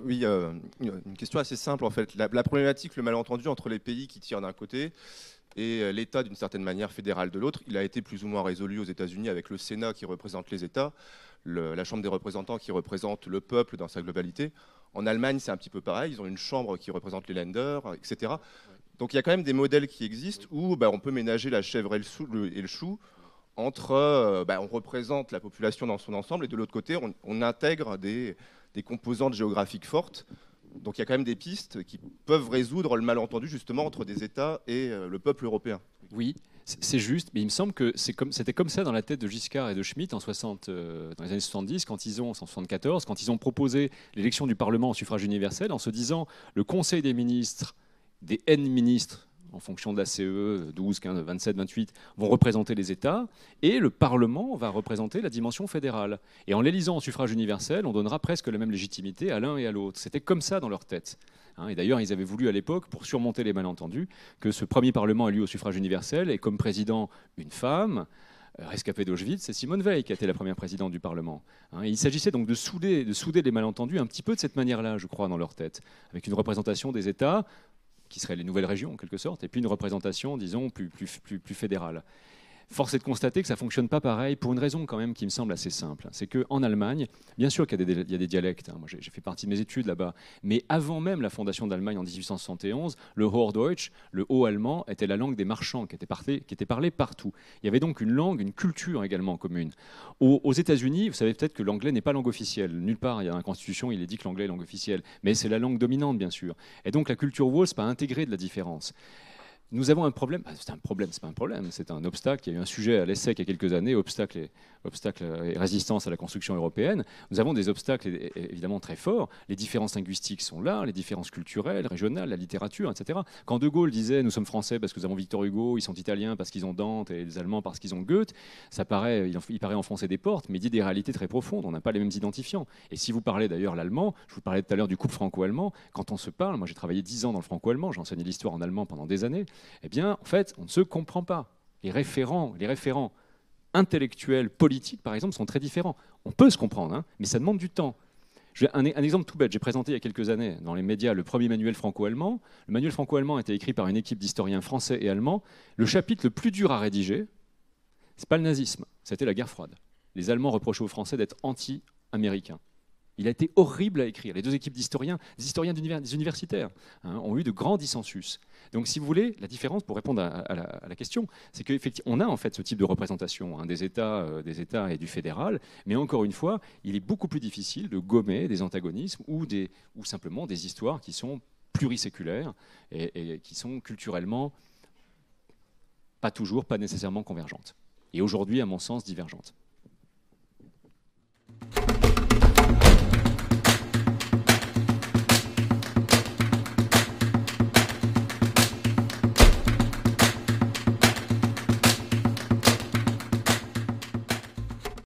Oui, euh, une question assez simple en fait. la, problématique, le malentendu entre les pays qui tirent d'un côté et euh, l'État d'une certaine manière, fédéral de l'autre. Il a été plus ou moins résolu aux États-Unis avec le Sénat qui représente les États, la Chambre des représentants qui représente le peuple dans sa globalité. En Allemagne, c'est un petit peu pareil, ils ont une chambre qui représente les lenders, etc. Donc il y a quand même des modèles qui existent où bah, on peut ménager la chèvre et le, chou entre, euh, bah, on représente la population dans son ensemble, et de l'autre côté, on, intègre des composantes géographiques fortes donc il y a quand même des pistes qui peuvent résoudre le malentendu justement entre des États et euh, le peuple européen. Oui, c'est juste, mais il me semble que c'était comme, comme ça dans la tête de Giscard et de Schmitt en 60, euh, dans les années 70, quand ils ont, en 74, quand ils ont proposé l'élection du Parlement au suffrage universel en se disant le Conseil des ministres, des N ministres en fonction de la CE, 12, 15, 27, 28, vont représenter les États, et le Parlement va représenter la dimension fédérale. Et en l'élisant au suffrage universel, on donnera presque la même légitimité à l'un et à l'autre. C'était comme ça dans leur tête. Hein. Et d'ailleurs, ils avaient voulu à l'époque, pour surmonter les malentendus, que ce premier Parlement élu au suffrage universel et comme président une femme, euh, rescapée d'Auschwitz, c'est Simone Veil qui a été la première présidente du Parlement. Hein. il s'agissait donc de souder, de souder les malentendus un petit peu de cette manière-là, je crois, dans leur tête, avec une représentation des États qui seraient les nouvelles régions en quelque sorte, et puis une représentation, disons, plus, plus, plus, plus fédérale. Force est de constater que ça ne fonctionne pas pareil pour une raison quand même qui me semble assez simple. C'est qu'en Allemagne, bien sûr qu'il y, a des dialectes, hein, j'ai fait partie de mes études là-bas, mais avant même la fondation d'Allemagne en 1871, le Hochdeutsch, le haut allemand, était la langue des marchands qui était, parlée partout. Il y avait donc une langue, une culture également commune. Aux, aux États-Unis, vous savez peut-être que l'anglais n'est pas langue officielle. Nulle part, il y a dans la Constitution, il est dit que l'anglais est langue officielle, mais c'est la langue dominante bien sûr. Et donc la culture Wolf pas intégré de la différence nous avons un problème, ah, c'est un problème, c'est pas un problème, c'est un obstacle. Il y a eu un sujet à l'ESSEC il y a quelques années, obstacle et, obstacles et résistance à la construction européenne. Nous avons des obstacles évidemment très forts. Les différences linguistiques sont là, les différences culturelles, régionales, la littérature, etc. Quand De Gaulle disait nous sommes français parce que nous avons Victor Hugo, ils sont italiens parce qu'ils ont Dante et les Allemands parce qu'ils ont Goethe, ça paraît, il, paraît enfoncer des portes, mais il dit des réalités très profondes. On n'a pas les mêmes identifiants. Et si vous parlez d'ailleurs l'allemand, je vous parlais tout à l'heure du couple franco-allemand, quand on se parle, moi j'ai travaillé dix ans dans le franco-allemand, J'enseignais l'histoire en allemand pendant des années eh bien, en fait, on ne se comprend pas. Les référents, les référents intellectuels, politiques, par exemple, sont très différents. On peut se comprendre, hein, mais ça demande du temps. Un, un, exemple tout bête, j'ai présenté il y a quelques années dans les médias le premier manuel franco-allemand. Le manuel franco-allemand a été écrit par une équipe d'historiens français et allemands. Le chapitre le plus dur à rédiger, c'est pas le nazisme, c'était la guerre froide. Les Allemands reprochaient aux Français d'être anti-américains. Il a été horrible à écrire. Les deux équipes d'historiens, des historiens des universitaires, hein, ont eu de grands dissensus. Donc, si vous voulez, la différence, pour répondre à, la, question, c'est qu'on a en fait ce type de représentation hein, des, États, euh, des États et du fédéral, mais encore une fois, il est beaucoup plus difficile de gommer des antagonismes ou, des, ou simplement des histoires qui sont pluriséculaires et qui sont culturellement pas toujours, pas nécessairement convergentes. Et aujourd'hui, à mon sens, divergentes.